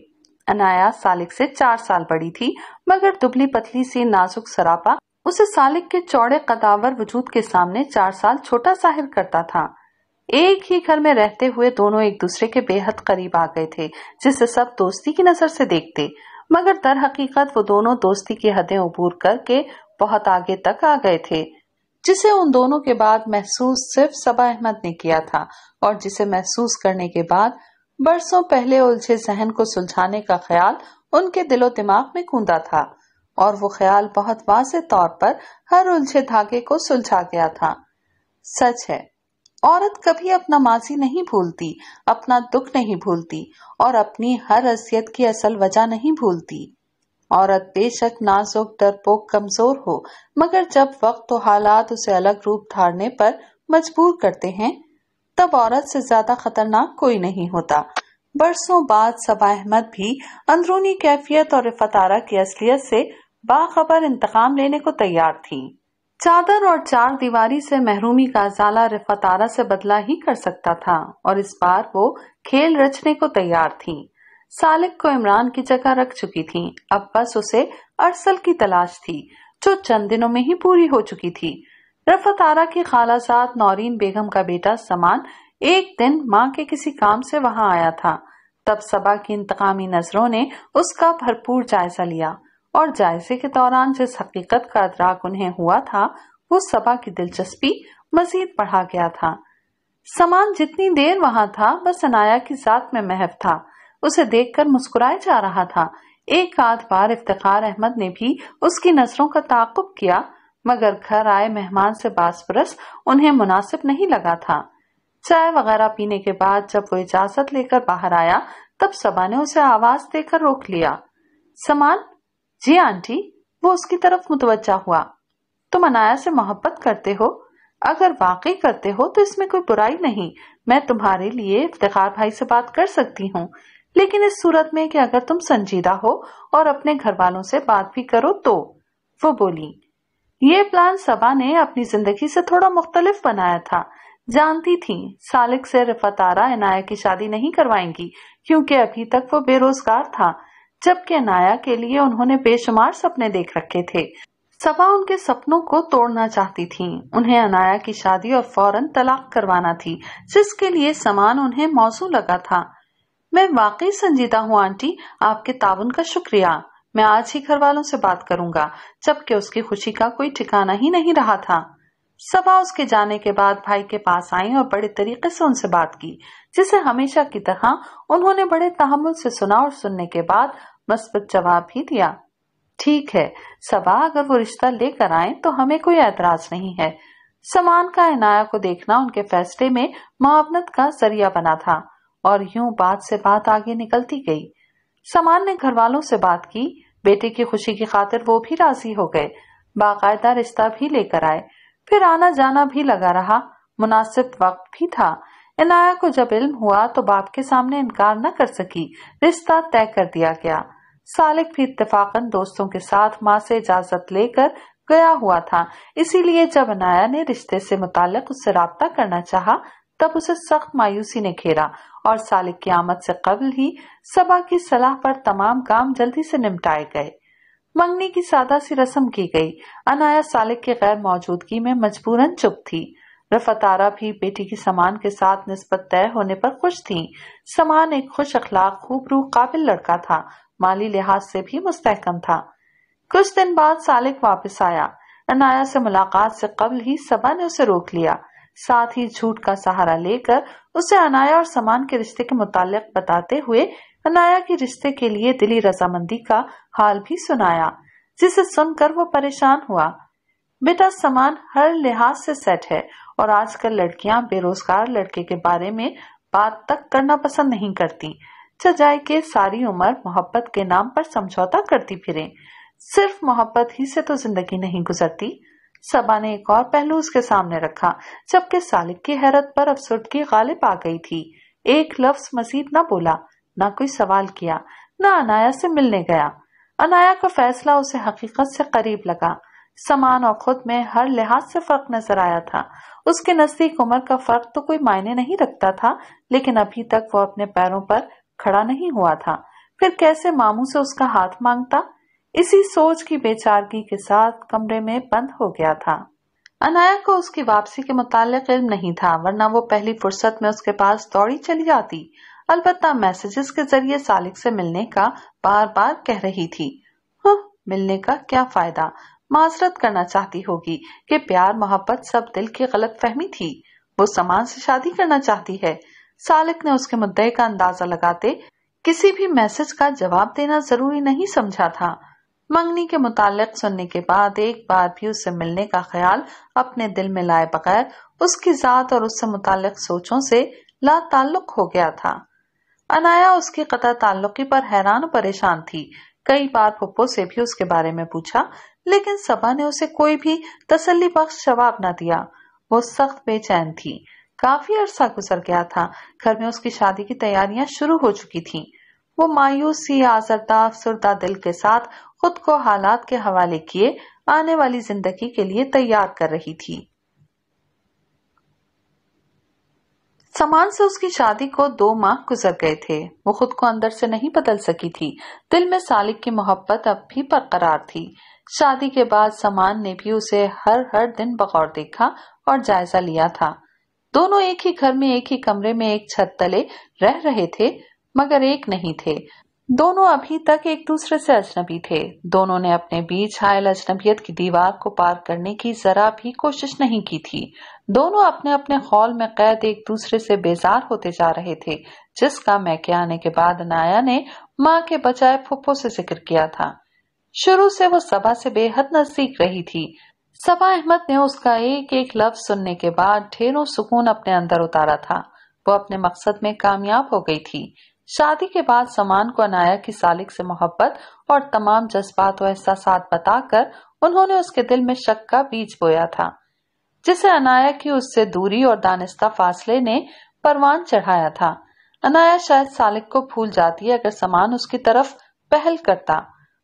S1: अनाया सालिक से चार साल बड़ी थी मगर दुबली पतली सी नाजुक सरापा उसे सालिक के चौड़े कदावर वजूद के सामने चार साल छोटा साहिर करता था एक ही घर में रहते हुए दोनों एक दूसरे के बेहद करीब आ गए थे जिसे सब दोस्ती की नजर से देखते मगर दर हकीकत वो दोनों दोस्ती की हदें उबूर करके बहुत आगे तक आ गए थे जिसे उन दोनों के बाद महसूस सिर्फ सबा अहमद ने किया था और जिसे महसूस करने के बाद बरसों पहले उलझे सहन को सुलझाने का ख्याल उनके दिलो दिमाग में कूदा था और वो ख्याल बहुत वाजे तौर पर हर उलझे धागे को सुलझा गया था सच है औरत कभी अपना माजी नहीं भूलती अपना दुख नहीं भूलती और अपनी हर असियत की असल वजह नहीं भूलती औरत बेशक नाजुक डरपोक कमजोर हो मगर जब वक्त तो हालात उसे अलग रूप धारने पर मजबूर करते हैं तब औरत से ज्यादा खतरनाक कोई नहीं होता बरसों बाद सबा अहमद भी अंदरूनी कैफियत और रफतारा की असलियत से बाखबर इंतकाम लेने को तैयार थी चादर और चार दीवारी से महरूमी का जाला रिफतारा से बदला ही कर सकता था और इस बार वो खेल रचने को तैयार थी सालिक को इमरान की जगह रख चुकी थी अब बस उसे अरसल की तलाश थी जो चंद दिनों में ही पूरी हो चुकी थी रफत आरा की खालाजात नौरीन बेगम का बेटा समान एक दिन माँ के किसी काम से वहाँ आया था तब सबा की इंतकामी नजरों ने उसका भरपूर जायजा लिया और जायजे के दौरान जिस हकीकत का अदराक उन्हें हुआ था वो सबा की दिलचस्पी मजीद बढ़ा गया था समान जितनी देर वहाँ था बस अनाया की जात में महव था उसे देखकर मुस्कुराया जा रहा था एक आध बार इफ्तार अहमद ने भी उसकी नजरों का ताकुब किया मगर घर आए मेहमान से बासपरस उन्हें मुनासिब नहीं लगा था चाय वगैरह पीने के बाद जब वो इजाजत लेकर बाहर आया तब सबा ने उसे आवाज देकर रोक लिया समान जी आंटी वो उसकी तरफ मुतवजा हुआ तुम अनाया से मोहब्बत करते हो अगर वाकई करते हो तो इसमें कोई बुराई नहीं मैं तुम्हारे लिए इफ्तार भाई से बात कर सकती हूँ लेकिन इस सूरत में कि अगर तुम संजीदा हो और अपने घर वालों से बात भी करो तो वो बोली ये प्लान सबा ने अपनी जिंदगी से थोड़ा मुख्तलिफ बनाया था जानती थी सालिक से रफातारा अनाया की शादी नहीं करवाएंगी क्योंकि अभी तक वो बेरोजगार था जबकि अनाया के लिए उन्होंने बेशुमार सपने देख रखे थे सबा उनके सपनों को तोड़ना चाहती थी उन्हें अनाया की शादी और फौरन तलाक करवाना थी जिसके लिए समान उन्हें मौजू लगा था मैं वाकई संजीदा हूँ आंटी आपके ताबन का शुक्रिया मैं आज ही घर वालों से बात करूंगा जबकि उसकी खुशी का कोई ठिकाना ही नहीं रहा था सभा उसके जाने के बाद भाई के पास आई और बड़े तरीके से उनसे बात की जिसे हमेशा की तरह उन्होंने बड़े तहमुल से सुना और सुनने के बाद मस्बत जवाब भी दिया ठीक है सभा अगर वो रिश्ता लेकर आए तो हमें कोई एतराज नहीं है समान का इनाया को देखना उनके फैसले में मुआवनत का जरिया बना था और यूं बात से बात आगे निकलती गई समान ने घर वालों से बात की बेटे की खुशी की खातिर वो भी राजी हो गए बाकायदा रिश्ता भी लेकर आए फिर आना जाना भी लगा रहा मुनासिब वक्त भी था इनाया को जब इल्म हुआ तो बाप के सामने इनकार न कर सकी रिश्ता तय कर दिया गया सालिक भी इतफाकन दोस्तों के साथ माँ से इजाजत लेकर गया हुआ था इसीलिए जब अनाया ने रिश्ते से मुतालिक उससे रबता करना चाहा तब उसे सख्त मायूसी ने घेरा और साल आमद से कबल ही सबा की सलाह पर तमाम काम जल्दी से निपटाए गए मंगनी की सादा सी रस्म की गई अनाया सालिक के गैर मौजूदगी में मजबूरन चुप थी रफतारा भी बेटी की समान के साथ नस्बत तय होने पर खुश थी समान एक खुश अखलाक खूब काबिल लड़का था माली लिहाज से भी मुस्तकम था कुछ दिन बाद सालिक वापस आया अनाया से मुलाकात से कबल ही सबा ने उसे रोक लिया साथ ही झूठ का सहारा लेकर उसे अनाया और समान के रिश्ते के मुतालिक बताते हुए अनाया के रिश्ते के लिए दिली रजामंदी का हाल भी सुनाया जिसे सुनकर वो परेशान हुआ बेटा समान हर लिहाज से सेट है और आजकल लड़कियां बेरोजगार लड़के के बारे में बात तक करना पसंद नहीं करती सजाए के सारी उम्र मोहब्बत के नाम पर समझौता करती फिरे सिर्फ मोहब्बत ही से तो जिंदगी नहीं गुजरती सबा ने एक और पहलू उसके सामने रखा जबकि सालिक की हैरत पर अफसुट की गालिब आ गई थी एक लफ्ज मजीद न बोला न कोई सवाल किया न अनाया से मिलने गया अनाया का फैसला उसे हकीकत से करीब लगा समान और खुद में हर लिहाज से फर्क नजर आया था उसके नजदीक उम्र का फर्क तो कोई मायने नहीं रखता था लेकिन अभी तक वो अपने पैरों पर खड़ा नहीं हुआ था फिर कैसे मामू से उसका हाथ मांगता इसी सोच की बेचारगी के साथ कमरे में बंद हो गया था अनाया को उसकी वापसी के मुतालिक इल्म नहीं था वरना वो पहली फुर्सत में उसके पास दौड़ी चली जाती अलबत्ता मैसेजेस के जरिए सालिक से मिलने का बार बार कह रही थी मिलने का क्या फायदा माजरत करना चाहती होगी कि प्यार मोहब्बत सब दिल की गलत फहमी थी वो समान से शादी करना चाहती है सालिक ने उसके मुद्दे का अंदाजा लगाते किसी भी मैसेज का जवाब देना जरूरी नहीं समझा था मंगनी के मुतालक सुनने के बाद एक बार भी उससे मिलने का ख्याल अपने दिल में लाए बगैर उसकी जात और उससे मुताल सोचों से ला ताल्लुक हो गया था अनाया उसकी कता ताल्लुकी पर हैरान परेशान थी कई बार पुप्पो से भी उसके बारे में पूछा लेकिन सभा ने उसे कोई भी तसली बख्श जवाब न दिया वो सख्त बेचैन थी काफी अरसा गुजर गया था घर में उसकी शादी की तैयारियां शुरू हो चुकी थीं। वो मायूसी आजरदा अफसरदा दिल के साथ खुद को हालात के हवाले किए आने वाली जिंदगी के लिए तैयार कर रही थी समान से उसकी शादी को दो माह गुजर गए थे वो खुद को अंदर से नहीं बदल सकी थी दिल में सालिक की मोहब्बत अब भी बरकरार थी शादी के बाद समान ने भी उसे हर हर दिन बगौर देखा और जायजा लिया था दोनों एक ही घर में एक ही कमरे में एक छत तले रह रहे थे मगर एक नहीं थे दोनों अभी तक एक दूसरे से अजनबी थे दोनों ने अपने बीच हायल अजनबियत की दीवार को पार करने की जरा भी कोशिश नहीं की थी दोनों अपने अपने हॉल में कैद एक दूसरे से बेजार होते जा रहे थे जिसका मैके आने के बाद नाया ने माँ के बजाय फुप्पो से जिक्र किया था शुरू से वो सभा से बेहद नजदीक रही थी सबा अहमद ने उसका एक एक लफ्ज सुनने के बाद ढेरों सुकून अपने अंदर उतारा था वो अपने मकसद में कामयाब हो गई थी शादी के बाद समान को अनाया की सालिक से मोहब्बत और तमाम जज्बात व एहसास बताकर उन्होंने उसके दिल में शक का बीज बोया था जिसे अनाया की उससे दूरी और दानिस्ता फासले ने परवान चढ़ाया था अनाया शायद सालिक को भूल जाती अगर समान उसकी तरफ पहल करता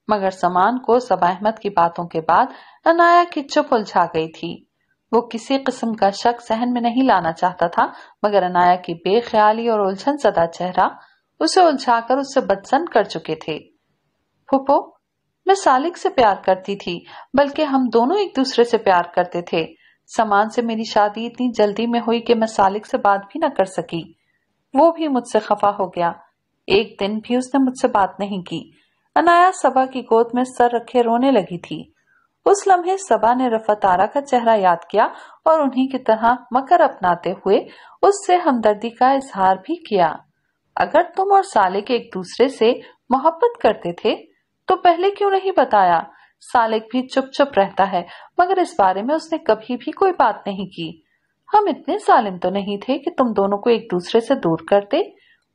S1: मगर समान को सब अहमद की बातों के बाद अनाया की चुप उलझा गई थी वो किसी किस्म का शक सहन में नहीं लाना चाहता था मगर अनाया की बेख्याली और उलझन सदा चेहरा उसे उलझाकर उससे बदसन कर चुके थे फुपो मैं सालिक से प्यार करती थी बल्कि हम दोनों एक दूसरे से प्यार करते थे समान से मेरी शादी इतनी जल्दी में हुई कि मैं सालिक से बात भी न कर सकी वो भी मुझसे खफा हो गया एक दिन भी उसने मुझसे बात नहीं की अनाया सबा की गोद में सर रखे रोने लगी थी उस लम्हे सबा ने रफतारा का चेहरा याद किया और उन्हीं की तरह मकर अपनाते हुए उससे हमदर्दी का इजहार भी किया अगर तुम और सालिक एक दूसरे से मोहब्बत करते थे तो पहले क्यों नहीं बताया सालिक भी चुप चुप रहता है मगर इस बारे में उसने कभी भी कोई बात नहीं की हम इतने सालिम तो नहीं थे कि तुम दोनों को एक दूसरे से दूर करते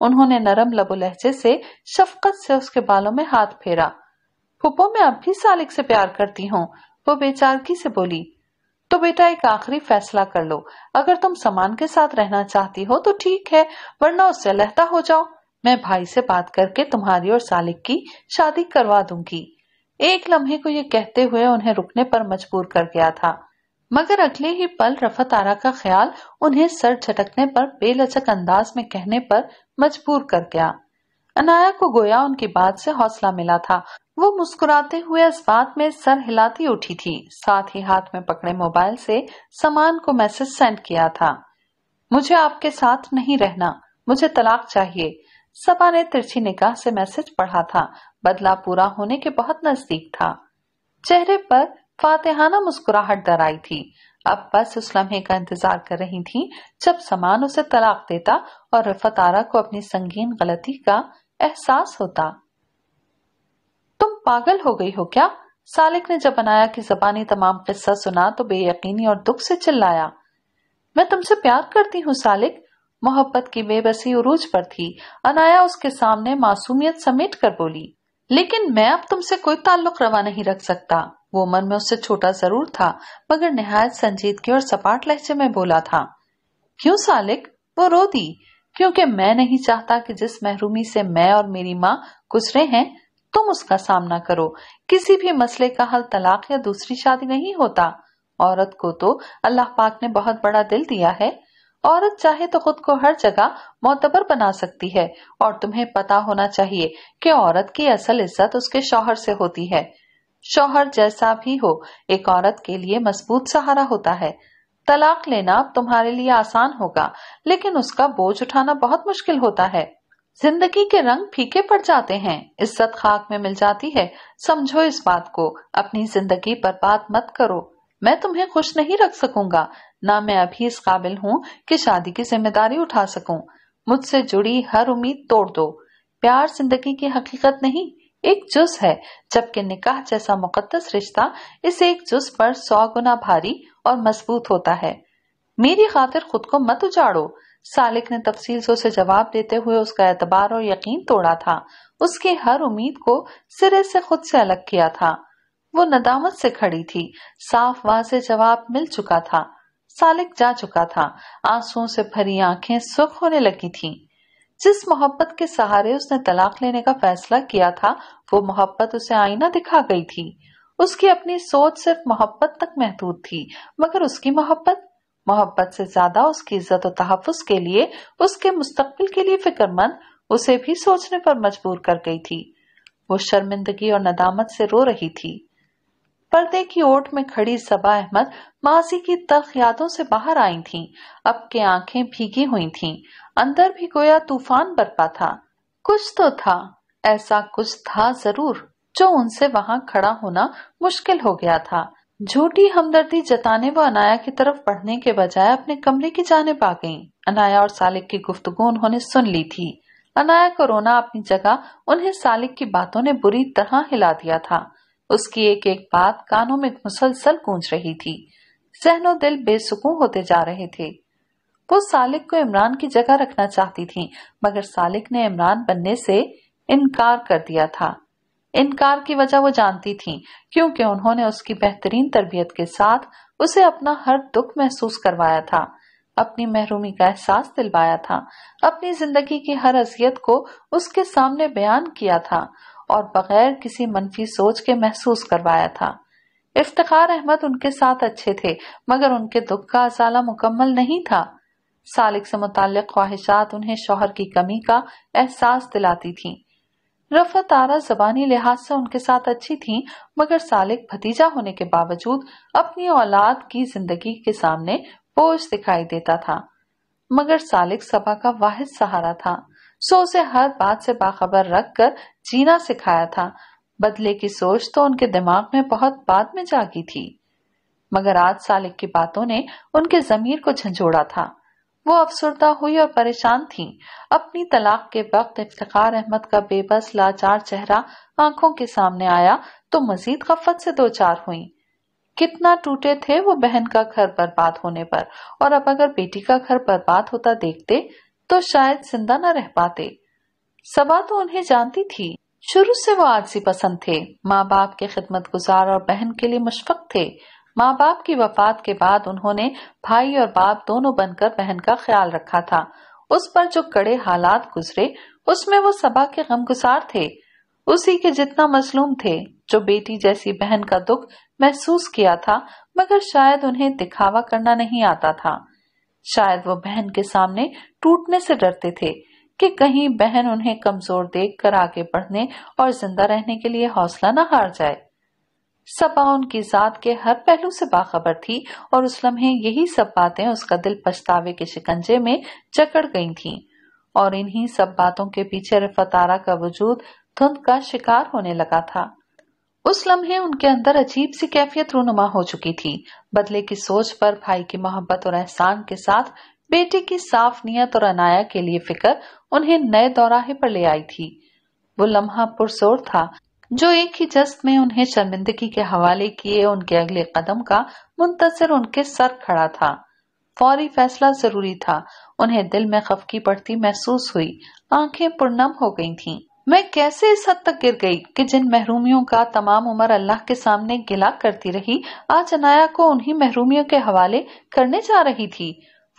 S1: उन्होंने नरम लबो लहजे से शफकत से उसके बालों में हाथ फेरा फुप्पो मैं अब भी सालिक से प्यार करती हूँ वो बेचारगी से बोली तो बेटा एक आखिरी फैसला कर लो अगर तुम समान के साथ रहना चाहती हो तो ठीक है वरना उससे लहता हो जाओ मैं भाई से बात करके तुम्हारी और सालिक की शादी करवा दूंगी एक लम्हे को ये कहते हुए उन्हें रुकने पर मजबूर कर गया था मगर अगले ही पल रफत आरा का ख्याल उन्हें सर झटकने पर बेलचक अंदाज में कहने पर मजबूर कर गया अनाया को गोया उनकी बात से हौसला मिला था वो मुस्कुराते हुए इस बात में सर हिलाती उठी थी साथ ही हाथ में पकड़े मोबाइल से समान को मैसेज सेंड किया था मुझे आपके साथ नहीं रहना मुझे तलाक चाहिए सबा ने तिरछी निकाह से मैसेज पढ़ा था बदला पूरा होने के बहुत नजदीक था चेहरे पर फातेहाना मुस्कुराहट दर आई थी अब बस उस लम्हे का इंतजार कर रही थी जब समान उसे तलाक देता और रफत आरा को अपनी संगीन गलती का एहसास होता पागल हो गई हो क्या सालिक ने जब अनाया की जबानी तमाम किस्सा सुना तो बेयकीनी और दुख से चिल्लाया मैं तुमसे प्यार करती हूँ सालिक मोहब्बत की बेबसी उरूज पर थी अनाया उसके सामने मासूमियत समेट कर बोली लेकिन मैं अब तुमसे कोई ताल्लुक रवा नहीं रख सकता वो मन में उससे छोटा जरूर था मगर नहायत संजीदगी और सपाट लहजे में बोला था क्यों सालिक वो रो दी क्योंकि मैं नहीं चाहता कि जिस महरूमी से मैं और मेरी माँ गुजरे हैं तुम उसका सामना करो किसी भी मसले का हल तलाक या दूसरी शादी नहीं होता औरत को तो अल्लाह पाक ने बहुत बड़ा दिल दिया है औरत चाहे तो खुद को हर जगह मोतबर बना सकती है और तुम्हें पता होना चाहिए कि औरत की असल इज्जत उसके शौहर से होती है शौहर जैसा भी हो एक औरत के लिए मजबूत सहारा होता है तलाक लेना तुम्हारे लिए आसान होगा लेकिन उसका बोझ उठाना बहुत मुश्किल होता है जिंदगी के रंग फीके पड़ जाते हैं इज्जत खाक में मिल जाती है समझो इस बात को अपनी जिंदगी बात मत करो मैं तुम्हें खुश नहीं रख सकूंगा ना मैं अभी इस काबिल हूँ कि शादी की जिम्मेदारी उठा सकूं मुझसे जुड़ी हर उम्मीद तोड़ दो प्यार जिंदगी की हकीकत नहीं एक जुज है जबकि निकाह जैसा मुकदस रिश्ता इस एक जुज पर सौ गुना भारी और मजबूत होता है मेरी खातिर खुद को मत उजाड़ो सालिक ने तफसील से उसे जवाब देते हुए उसका एतबार और यकीन तोड़ा था उसकी हर उम्मीद को सिरे से खुद से अलग किया था वो नदामत से खड़ी थी साफ वाह जवाब मिल चुका था सालिक जा चुका था आंसुओं से भरी आंखें सुख होने लगी थी जिस मोहब्बत के सहारे उसने तलाक लेने का फैसला किया था वो मोहब्बत उसे आईना दिखा गई थी उसकी अपनी सोच सिर्फ मोहब्बत तक महदूद थी मगर उसकी मोहब्बत मोहब्बत से ज्यादा उसकी इज्जत और तहफ़ के लिए उसके मुस्तबिल के लिए फिक्रमंद उसे भी सोचने पर मजबूर कर गई थी वो शर्मिंदगी और नदामत से रो रही थी पर्दे की ओट में खड़ी सबा अहमद माजी की तख यादों से बाहर आई थी अब के आंखें भीगी हुई थीं, अंदर भी गोया तूफान बरपा था कुछ तो था ऐसा कुछ था जरूर जो उनसे वहां खड़ा होना मुश्किल हो गया था झूठी हमदर्दी जताने वो अनाया की तरफ पढ़ने के बजाय अपने कमरे की जानब आ गई अनाया और सालिक की गुफ्तगु उन्होंने सुन ली थी अनाया को रोना अपनी जगह उन्हें सालिक की बातों ने बुरी तरह हिला दिया था उसकी एक एक बात कानों में मुसलसल गूंज रही थी सहनो दिल बेसुकून होते जा रहे थे वो सालिक को इमरान की जगह रखना चाहती थी मगर सालिक ने इमरान बनने से इनकार कर दिया था इनकार की वजह वो जानती थी क्योंकि उन्होंने उसकी बेहतरीन तरबियत के साथ उसे अपना हर दुख महसूस करवाया था अपनी महरूमी का एहसास दिलवाया था अपनी जिंदगी की हर अजियत को उसके सामने बयान किया था और बगैर किसी मनफी सोच के महसूस करवाया था इफ्तार अहमद उनके साथ अच्छे थे मगर उनके दुख का अजाला मुकम्मल नहीं था सालिक से मुतल ख्वाहिशात उन्हें शोहर की कमी का एहसास दिलाती थी रफत आरा जबानी लिहाज से उनके साथ अच्छी थी मगर सालिक भतीजा होने के बावजूद अपनी औलाद की जिंदगी के सामने बोझ दिखाई देता था मगर सालिक सभा का वाहिद सहारा था सो उसे हर बात से बाखबर रख कर जीना सिखाया था बदले की सोच तो उनके दिमाग में बहुत बाद में जागी थी मगर आज सालिक की बातों ने उनके जमीर को झंझोड़ा था वो अफसरदा हुई और परेशान थी अपनी तलाक के वक्त इफ्तार अहमद का बेबस लाचार चेहरा आंखों के सामने आया तो मजीद खफत से दो चार हुई कितना टूटे थे वो बहन का घर बर्बाद होने पर और अब अगर बेटी का घर बर्बाद होता देखते तो शायद जिंदा न रह पाते सबा तो उन्हें जानती थी शुरू से वो आलसी पसंद थे माँ बाप के खिदमत गुजार और बहन के लिए मुशफक थे माँ बाप की वफात के बाद उन्होंने भाई और बाप दोनों बनकर बहन का ख्याल रखा था उस पर जो कड़े हालात गुजरे उसमें वो सबा के गमगुसार थे उसी के जितना मजलूम थे जो बेटी जैसी बहन का दुख महसूस किया था मगर शायद उन्हें दिखावा करना नहीं आता था शायद वो बहन के सामने टूटने से डरते थे कि कहीं बहन उन्हें कमजोर देख कर आगे बढ़ने और जिंदा रहने के लिए हौसला न हार जाए सपा उनकी जात के हर पहलू से बाखबर थी और उस लम्हे यही सब बातें उसका दिल पछतावे के शिकंजे में जकड़ गई थी और इन्हीं सब बातों के पीछे रफतारा का वजूद धुंध का शिकार होने लगा था उस लम्हे उनके अंदर अजीब सी कैफियत रूनुमा हो चुकी थी बदले की सोच पर भाई की मोहब्बत और एहसान के साथ बेटे की साफ नियत और अनाया के लिए फिक्र उन्हें नए दौराहे पर ले आई थी वो लम्हा पुरजोर था जो एक ही जस्त में उन्हें शर्मिंदगी के हवाले किए उनके अगले कदम का मुंतजर उनके सर खड़ा था फौरी फैसला जरूरी था उन्हें दिल में खफकी पड़ती महसूस हुई आंखें पुरनम हो गई थीं। मैं कैसे इस हद तक गिर गई कि जिन महरूमियों का तमाम उम्र अल्लाह के सामने गिला करती रही आज अनाया को उन्ही महरूमियों के हवाले करने जा रही थी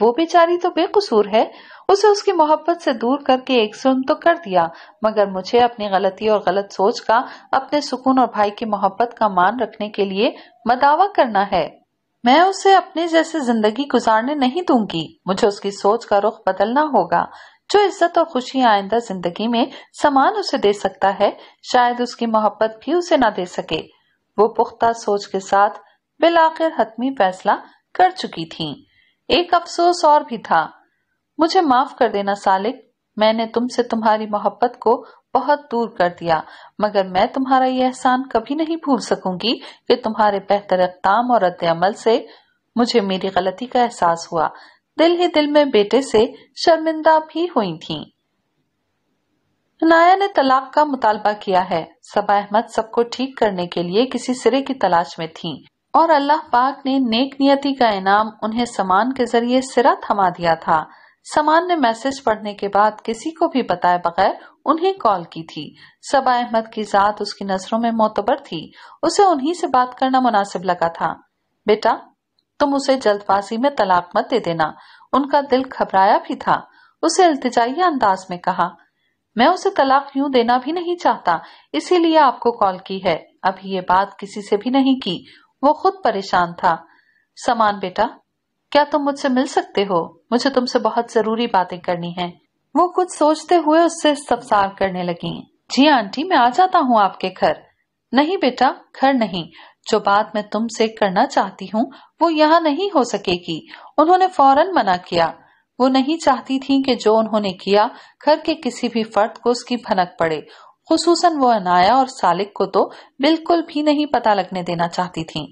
S1: वो बेचारी तो बेकसूर है उसे उसकी मोहब्बत से दूर करके एक सुन तो कर दिया मगर मुझे अपनी गलती और गलत सोच का अपने सुकून और भाई की मोहब्बत का मान रखने के लिए मदावा करना है मैं उसे अपने जैसे जिंदगी गुजारने नहीं दूंगी मुझे उसकी सोच का रुख बदलना होगा जो इज्जत और खुशी आइंदा जिंदगी में समान उसे दे सकता है शायद उसकी मोहब्बत भी उसे ना दे सके वो पुख्ता सोच के साथ बिलाकर हतमी फैसला कर चुकी थी एक अफसोस और भी था मुझे माफ कर देना सालिक मैंने तुमसे तुम्हारी मोहब्बत को बहुत दूर कर दिया मगर मैं तुम्हारा ये एहसान कभी नहीं भूल सकूंगी कि तुम्हारे बेहतर अकदाम और रद्द अमल से मुझे मेरी गलती का एहसास हुआ दिल ही दिल में बेटे से शर्मिंदा भी हुई थी नाया ने तलाक का मुतालबा किया है सबा अहमद सबको ठीक करने के लिए किसी सिरे की तलाश में थी और अल्लाह पाक ने नेक नियति का इनाम उन्हें समान के जरिए सिरा थमा दिया था सामान्य मैसेज पढ़ने के बाद किसी को भी बताए बगैर उन्हें कॉल की थी सबा अहमद की जात उसकी नजरों में मोतबर थी उसे उन्हीं से बात करना मुनासिब लगा था बेटा तुम उसे जल्दबाजी में तलाक मत दे देना उनका दिल घबराया भी था उसे अल्तजाई अंदाज में कहा मैं उसे तलाक यूं देना भी नहीं चाहता इसीलिए आपको कॉल की है अभी ये बात किसी से भी नहीं की वो खुद परेशान था समान बेटा क्या तुम मुझसे मिल सकते हो मुझे तुमसे बहुत जरूरी बातें करनी है वो कुछ सोचते हुए उससे सफसार करने लगी जी आंटी मैं आ जाता हूँ आपके घर नहीं बेटा घर नहीं जो बात मैं तुमसे करना चाहती हूँ वो यहाँ नहीं हो सकेगी उन्होंने फौरन मना किया वो नहीं चाहती थी कि जो उन्होंने किया घर के किसी भी फर्द को उसकी भनक पड़े खूस वो अनाया और सालिक को तो बिल्कुल भी नहीं पता लगने देना चाहती थी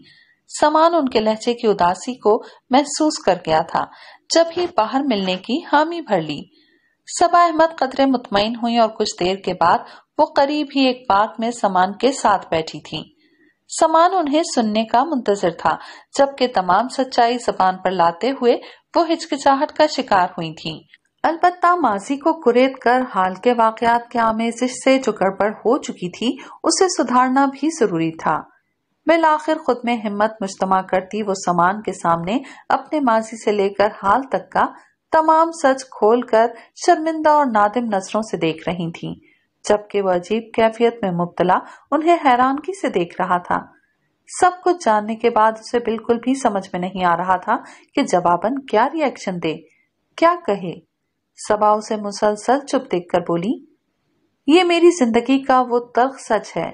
S1: समान उनके लहजे की उदासी को महसूस कर गया था जब ही बाहर मिलने की हामी भर ली सबा अहमद कदरे मुतमिन हुई और कुछ देर के बाद वो करीब ही एक पार्क में समान के साथ बैठी थी समान उन्हें सुनने का मुंतजर था जबकि तमाम सच्चाई जबान पर लाते हुए वो हिचकिचाहट का शिकार हुई थी अलबत्ता माजी को कुरेद कर हाल के वाकत के आमेजिश से जो गड़बड़ हो चुकी थी उसे सुधारना भी जरूरी था बिल आखिर खुद में हिम्मत मुश्तमा करती वो समान के सामने अपने माजी से लेकर हाल तक का तमाम सच खोल कर शर्मिंदा और नादिम नजरों से देख रही थी जबकि वो अजीब कैफियत में मुबतला उन्हें हैरानगी से देख रहा था सब कुछ जानने के बाद उसे बिल्कुल भी समझ में नहीं आ रहा था कि जवाबन क्या रिएक्शन दे क्या कहे सबा उसे मुसलसल चुप देख कर बोली ये मेरी जिंदगी का वो तर्क सच है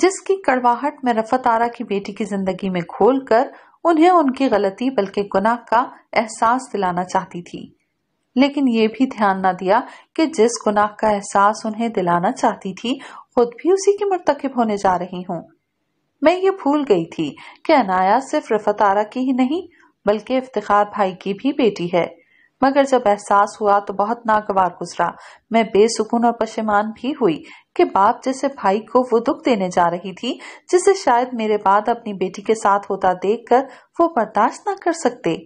S1: जिसकी कड़वाहट में रफत आरा की बेटी की जिंदगी में घोल कर उन्हें उनकी गलती बल्कि गुनाह का एहसास दिलाना चाहती थी लेकिन ये भी ध्यान ना दिया कि जिस गुनाह का एहसास उन्हें दिलाना चाहती थी खुद भी उसी की मरतकब होने जा रही हूँ मैं ये भूल गई थी कि अनाया सिर्फ रफत आरा की ही नहीं बल्कि इफ्तार भाई की भी बेटी है मगर जब एहसास हुआ तो बहुत नागवार गुजरा मैं बेसुकून और पशेमान भी हुई कि बाप जैसे भाई को वो दुख देने जा रही थी जिसे शायद मेरे बाद अपनी बेटी के साथ होता देखकर वो बर्दाश्त ना कर सकते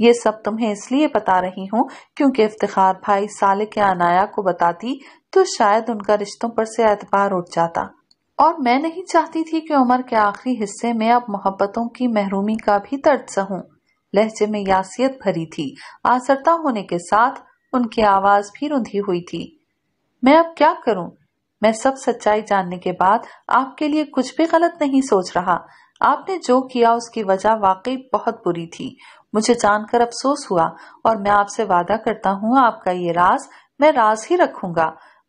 S1: ये सब तुम्हें इसलिए बता रही हूँ क्योंकि इफ्तार भाई साले के अनाया को बताती तो शायद उनका रिश्तों पर से एतबार उठ जाता और मैं नहीं चाहती थी कि उम्र के आखिरी हिस्से में अब मोहब्बतों की महरूमी का भी तर्ज सहूं लहजे में यासियत भरी थी आसरता होने के साथ उनकी आवाज भी रुंधी हुई थी मैं अब क्या करूं मैं सब सच्चाई जानने के बाद आपके लिए कुछ भी गलत नहीं सोच रहा आपने जो किया उसकी वजह वाकई बहुत बुरी थी मुझे जानकर अफसोस हुआ और मैं आपसे वादा करता हूँ आपका ये राज मैं राज ही रखूंगा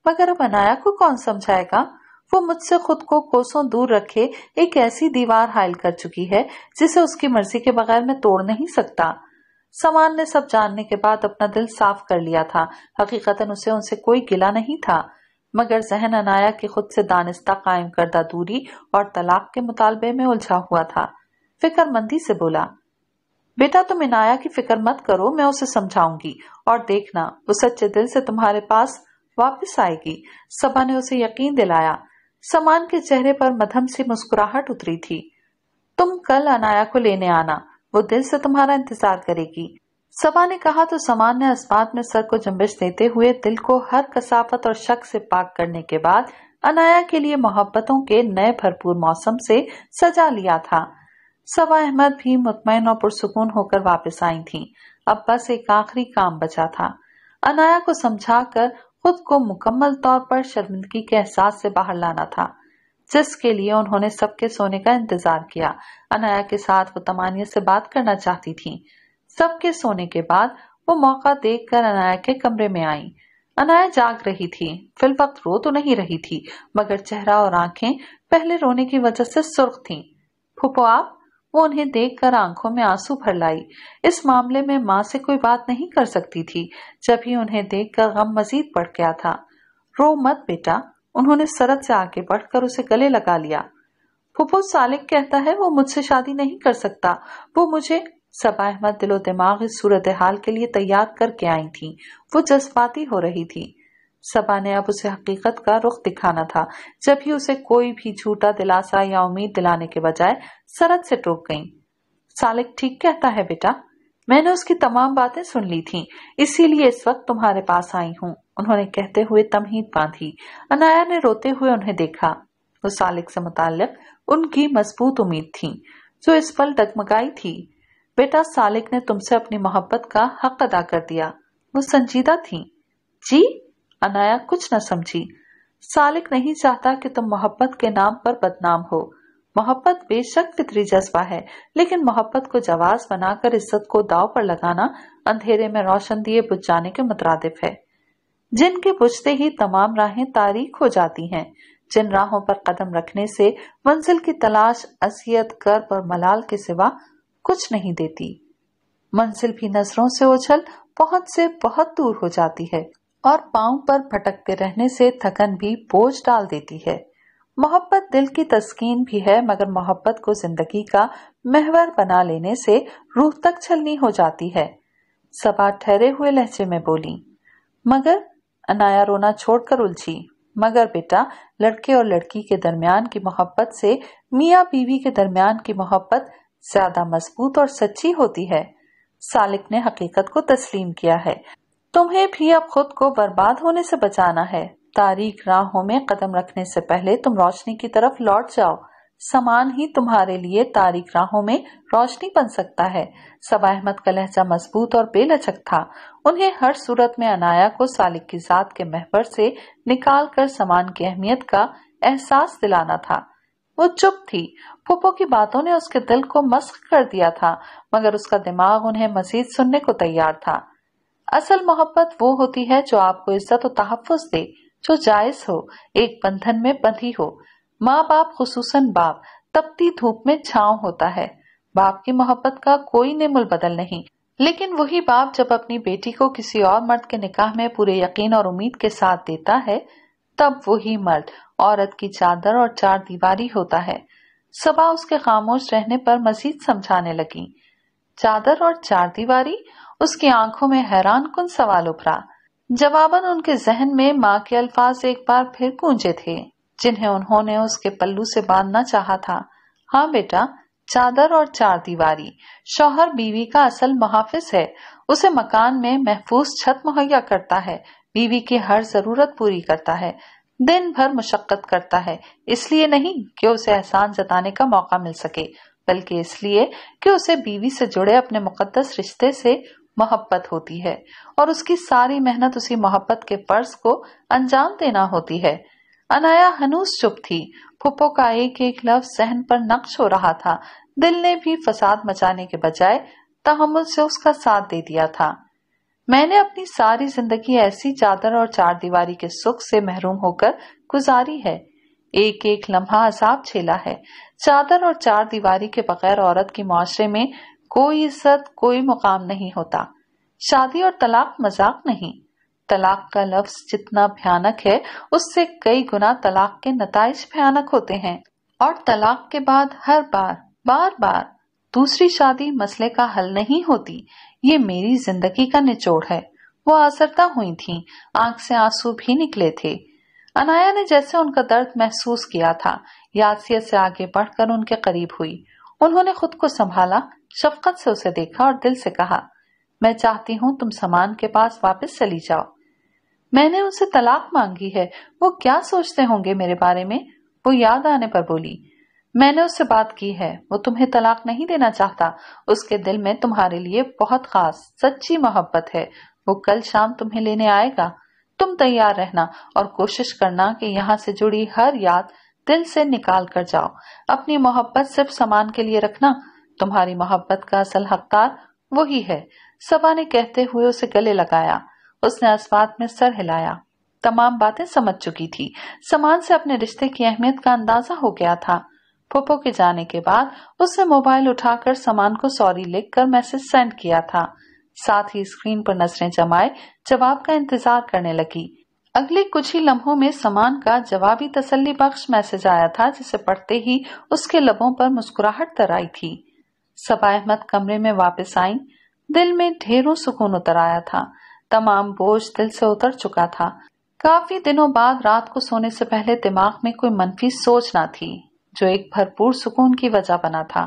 S1: मगर अब अनाया को कौन समझाएगा वो मुझसे खुद को कोसों दूर रखे एक ऐसी दीवार हायल कर चुकी है जिसे उसकी मर्जी के बगैर मैं तोड़ नहीं सकता समान ने सब जानने के बाद अपना दिल साफ कर लिया था हकीकतन उसे उनसे कोई गिला नहीं था मगर जहन अनाया की खुद से दानिस्ता कायम करदा दूरी और तलाक के मुतालबे में उलझा हुआ था फिक्रमंदी से बोला बेटा तुम इनाया की फिक्र मत करो मैं उसे समझाऊंगी और देखना वो सच्चे दिल से तुम्हारे पास वापस आएगी सभा ने उसे यकीन दिलाया समान के चेहरे पर मधम सी मुस्कुराहट उतरी थी तुम कल अनाया को लेने आना वो दिल से तुम्हारा इंतजार करेगी सबा ने कहा तो समान ने आसमान में सर को जम्बिश देते हुए दिल को हर कसाफत और शक से पाक करने के बाद अनाया के लिए मोहब्बतों के नए भरपूर मौसम से सजा लिया था सबा अहमद भी मुतमिन और पुरसकून होकर वापस आई थी अब बस एक आखिरी काम बचा था अनाया को समझा कर खुद को मुकम्मल तौर पर शर्मिंदगी के एहसास से बाहर लाना था जिसके लिए उन्होंने सबके सोने का इंतजार किया अनाया के साथ वो तमानिया से बात करना चाहती थी सबके सोने के बाद वो मौका देखकर अनाया के कमरे में आई अनाया जाग रही थी फिल वक्त रो तो नहीं रही थी मगर चेहरा और आंखें पहले रोने की वजह से सुर्ख थीं। फूफो आप वो उन्हें देखकर आंखों में आंसू भर लाई इस मामले में माँ से कोई बात नहीं कर सकती थी जब ही उन्हें देखकर गम मजीद बढ़ गया था रो मत बेटा उन्होंने सरद से आगे बढ़कर उसे गले लगा लिया फुफो सालिक कहता है वो मुझसे शादी नहीं कर सकता वो मुझे सबा अहमद दिलो दिमाग इस सूरत हाल के लिए तैयार करके आई थी वो जज्बाती हो रही थी सबा ने अब उसे हकीकत का रुख दिखाना था जब ही उसे कोई भी झूठा दिलासा या उम्मीद दिलाने के बजाय सरद से टोक गई सालिक ठीक कहता है बेटा मैंने उसकी तमाम बातें सुन ली थी इसीलिए इस वक्त तुम्हारे पास आई हूँ उन्होंने कहते हुए तमहीद बांधी अनाया ने रोते हुए उन्हें देखा वो सालिक से मुतालिक उनकी मजबूत उम्मीद थी जो इस पल डगमगाई थी बेटा सालिक ने तुमसे अपनी मोहब्बत का हक अदा कर दिया वो संजीदा थी जी अनाया कुछ न समझी सालिक नहीं चाहता कि तुम मोहब्बत के नाम पर बदनाम हो मोहब्बत बेशक फितरी जज्बा है लेकिन मोहब्बत को जवाज बनाकर इज्जत को दाव पर लगाना अंधेरे में रोशन दिए बुझ जाने के मुतरदिफ है जिनके बुझते ही तमाम राहें तारीख हो जाती हैं जिन राहों पर कदम रखने से मंजिल की तलाश असियत कर और मलाल के सिवा कुछ नहीं देती मंजिल भी नजरों से ओझल बहुत से बहुत दूर हो जाती है और पाँव पर भटकते रहने से थकन भी बोझ डाल देती है मोहब्बत दिल की तस्कीन भी है मगर मोहब्बत को जिंदगी का महवर बना लेने से रूह तक छलनी हो जाती है सबा ठहरे हुए लहजे में बोली मगर अनाया रोना छोड़कर उलझी मगर बेटा लड़के और लड़की के दरमियान की मोहब्बत से मियाँ बीवी के दरमियान की मोहब्बत ज्यादा मजबूत और सच्ची होती है सालिक ने हकीकत को तस्लीम किया है तुम्हें भी अब खुद को बर्बाद होने से बचाना है तारीख राहों में कदम रखने से पहले तुम रोशनी की तरफ लौट जाओ समान ही तुम्हारे लिए तारीख राहों में रोशनी बन सकता है सबा अहमद का लहजा मजबूत और बेलचक था उन्हें हर सूरत में अनाया को सालिक की जात के महबर से निकाल कर समान की अहमियत का एहसास दिलाना था वो चुप थी फुप्पो की बातों ने उसके दिल को मस्क कर दिया था मगर उसका दिमाग उन्हें मजीद सुनने को तैयार था असल मोहब्बत वो होती है जो आपको इज्जत और तहफ़ दे जो जायज हो एक बंधन में बंधी हो माँ बाप खसूसन बाप तपती धूप में छाव होता है बाप की मोहब्बत का कोई निमुल बदल नहीं लेकिन वही बाप जब अपनी बेटी को किसी और मर्द के निकाह में पूरे यकीन और उम्मीद के साथ देता है तब वही मर्द औरत की चादर और चार दीवारी होता है सबा उसके खामोश रहने पर मजीद समझाने लगी चादर और चार दीवारी उसकी आंखों में हैरान कन सवाल उभरा जवाबन उनके जहन में माँ के अल्फाज एक बार फिर गूंजे थे जिन्हें उन्होंने उसके पल्लू से बांधना चाहा था हाँ बेटा चादर और चार दीवारी शोहर बीवी का असल मुहाफिज है उसे मकान में महफूज छत मुहैया करता है बीवी की हर जरूरत पूरी करता है दिन भर मुशक्कत करता है इसलिए नहीं कि उसे एहसान जताने का मौका मिल सके बल्कि इसलिए कि उसे बीवी से जुड़े अपने मुकद्दस रिश्ते से मोहब्बत होती है और उसकी सारी मेहनत उसी मोहब्बत के फर्ज को अंजाम देना होती है अनाया हनुस चुप थी फुप्पो का एक एक लफ्ज सहन पर नक्श हो रहा था दिल ने भी फसाद मचाने के बजाय तहमुल से उसका साथ दे दिया था मैंने अपनी सारी जिंदगी ऐसी चादर और चार दीवारी के सुख से महरूम होकर गुजारी है एक एक लम्हा असाब छेला है चादर और चार दीवारी के बगैर औरत की माशरे में कोई इज्जत कोई मुकाम नहीं होता शादी और तलाक मजाक नहीं तलाक का लफ्ज जितना भयानक है उससे कई गुना तलाक के नतज भयानक होते हैं और तलाक के बाद हर बार बार बार दूसरी शादी मसले का हल नहीं होती ये मेरी जिंदगी का निचोड़ है वो आसरता हुई थी आंख से आंसू भी निकले थे अनाया ने जैसे उनका दर्द महसूस किया था यासिया से आगे बढ़कर उनके करीब हुई उन्होंने खुद को संभाला शफकत से उसे देखा और दिल से कहा मैं चाहती हूँ तुम समान के पास वापस चली जाओ मैंने उनसे तलाक मांगी है वो क्या सोचते होंगे मेरे बारे में वो याद आने पर बोली मैंने उससे बात की है वो तुम्हें तलाक नहीं देना चाहता उसके दिल में तुम्हारे लिए बहुत खास सच्ची मोहब्बत है वो कल शाम तुम्हें लेने आएगा तुम तैयार रहना और कोशिश करना कि यहाँ से जुड़ी हर याद दिल से निकाल कर जाओ अपनी मोहब्बत सिर्फ सामान के लिए रखना तुम्हारी मोहब्बत का असल हकदार वही है सबा ने कहते हुए उसे गले लगाया उसने अस्पात में सर हिलाया तमाम बातें समझ चुकी थी समान से अपने रिश्ते की अहमियत का अंदाजा हो गया था पोपो के जाने के बाद उसने मोबाइल उठाकर समान को सॉरी लिखकर मैसेज सेंड किया था साथ ही स्क्रीन पर नजरें जमाए जवाब का इंतजार करने लगी अगले कुछ ही लम्हों में समान का जवाबी तसल्ली बख्श मैसेज आया था जिसे पढ़ते ही उसके लबों पर मुस्कुराहट तर आई थी सबा अहमद कमरे में वापस आई दिल में ढेरों सुकून उतर आया था तमाम बोझ दिल से उतर चुका था काफी दिनों बाद रात को सोने से पहले दिमाग में कोई मनफी सोच ना थी जो एक भरपूर सुकून की वजह बना था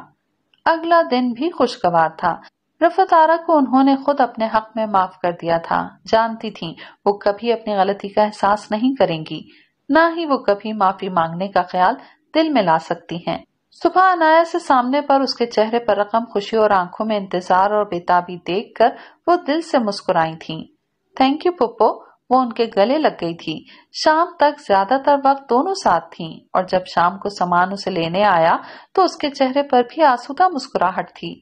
S1: अगला दिन भी खुशगवार था रफत आरा को उन्होंने खुद अपने हक में माफ कर दिया था जानती थी वो कभी अपनी गलती का एहसास नहीं करेंगी ना ही वो कभी माफी मांगने का ख्याल दिल में ला सकती हैं। सुबह अनाया से सामने पर उसके चेहरे पर रकम खुशी और आंखों में इंतजार और बेताबी देखकर वो दिल से मुस्कुराई थी थैंक यू पुप्पो वो उनके गले लग गई थी शाम तक ज्यादातर वक्त दोनों साथ थीं और जब शाम को सामान उसे लेने आया तो उसके चेहरे पर भी आंसुदा मुस्कुराहट थी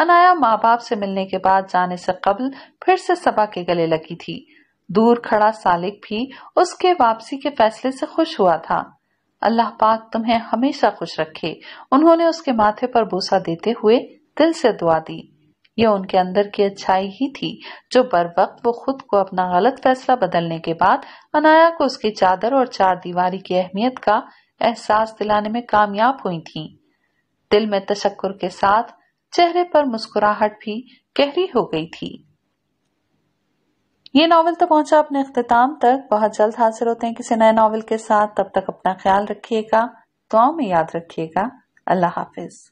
S1: अनाया माँ बाप से मिलने के बाद जाने से कबल फिर से सबा के गले लगी थी दूर खड़ा सालिक भी उसके वापसी के फैसले से खुश हुआ था अल्लाह पाक तुम्हें हमेशा खुश रखे उन्होंने उसके माथे पर बोसा देते हुए दिल से दुआ दी यह उनके अंदर की अच्छाई ही थी जो बर वक्त वो खुद को अपना गलत फैसला बदलने के बाद अनाया को उसकी चादर और चार दीवारी की अहमियत का एहसास दिलाने में कामयाब हुई थी दिल में तशक्र के साथ चेहरे पर मुस्कुराहट भी गहरी हो गई थी ये नावल तो पहुंचा अपने अख्ताम तक बहुत जल्द हाजिर होते हैं किसी नए नावल के साथ तब तक अपना ख्याल रखिएगा दुआ में याद रखिएगा अल्लाह हाफिज़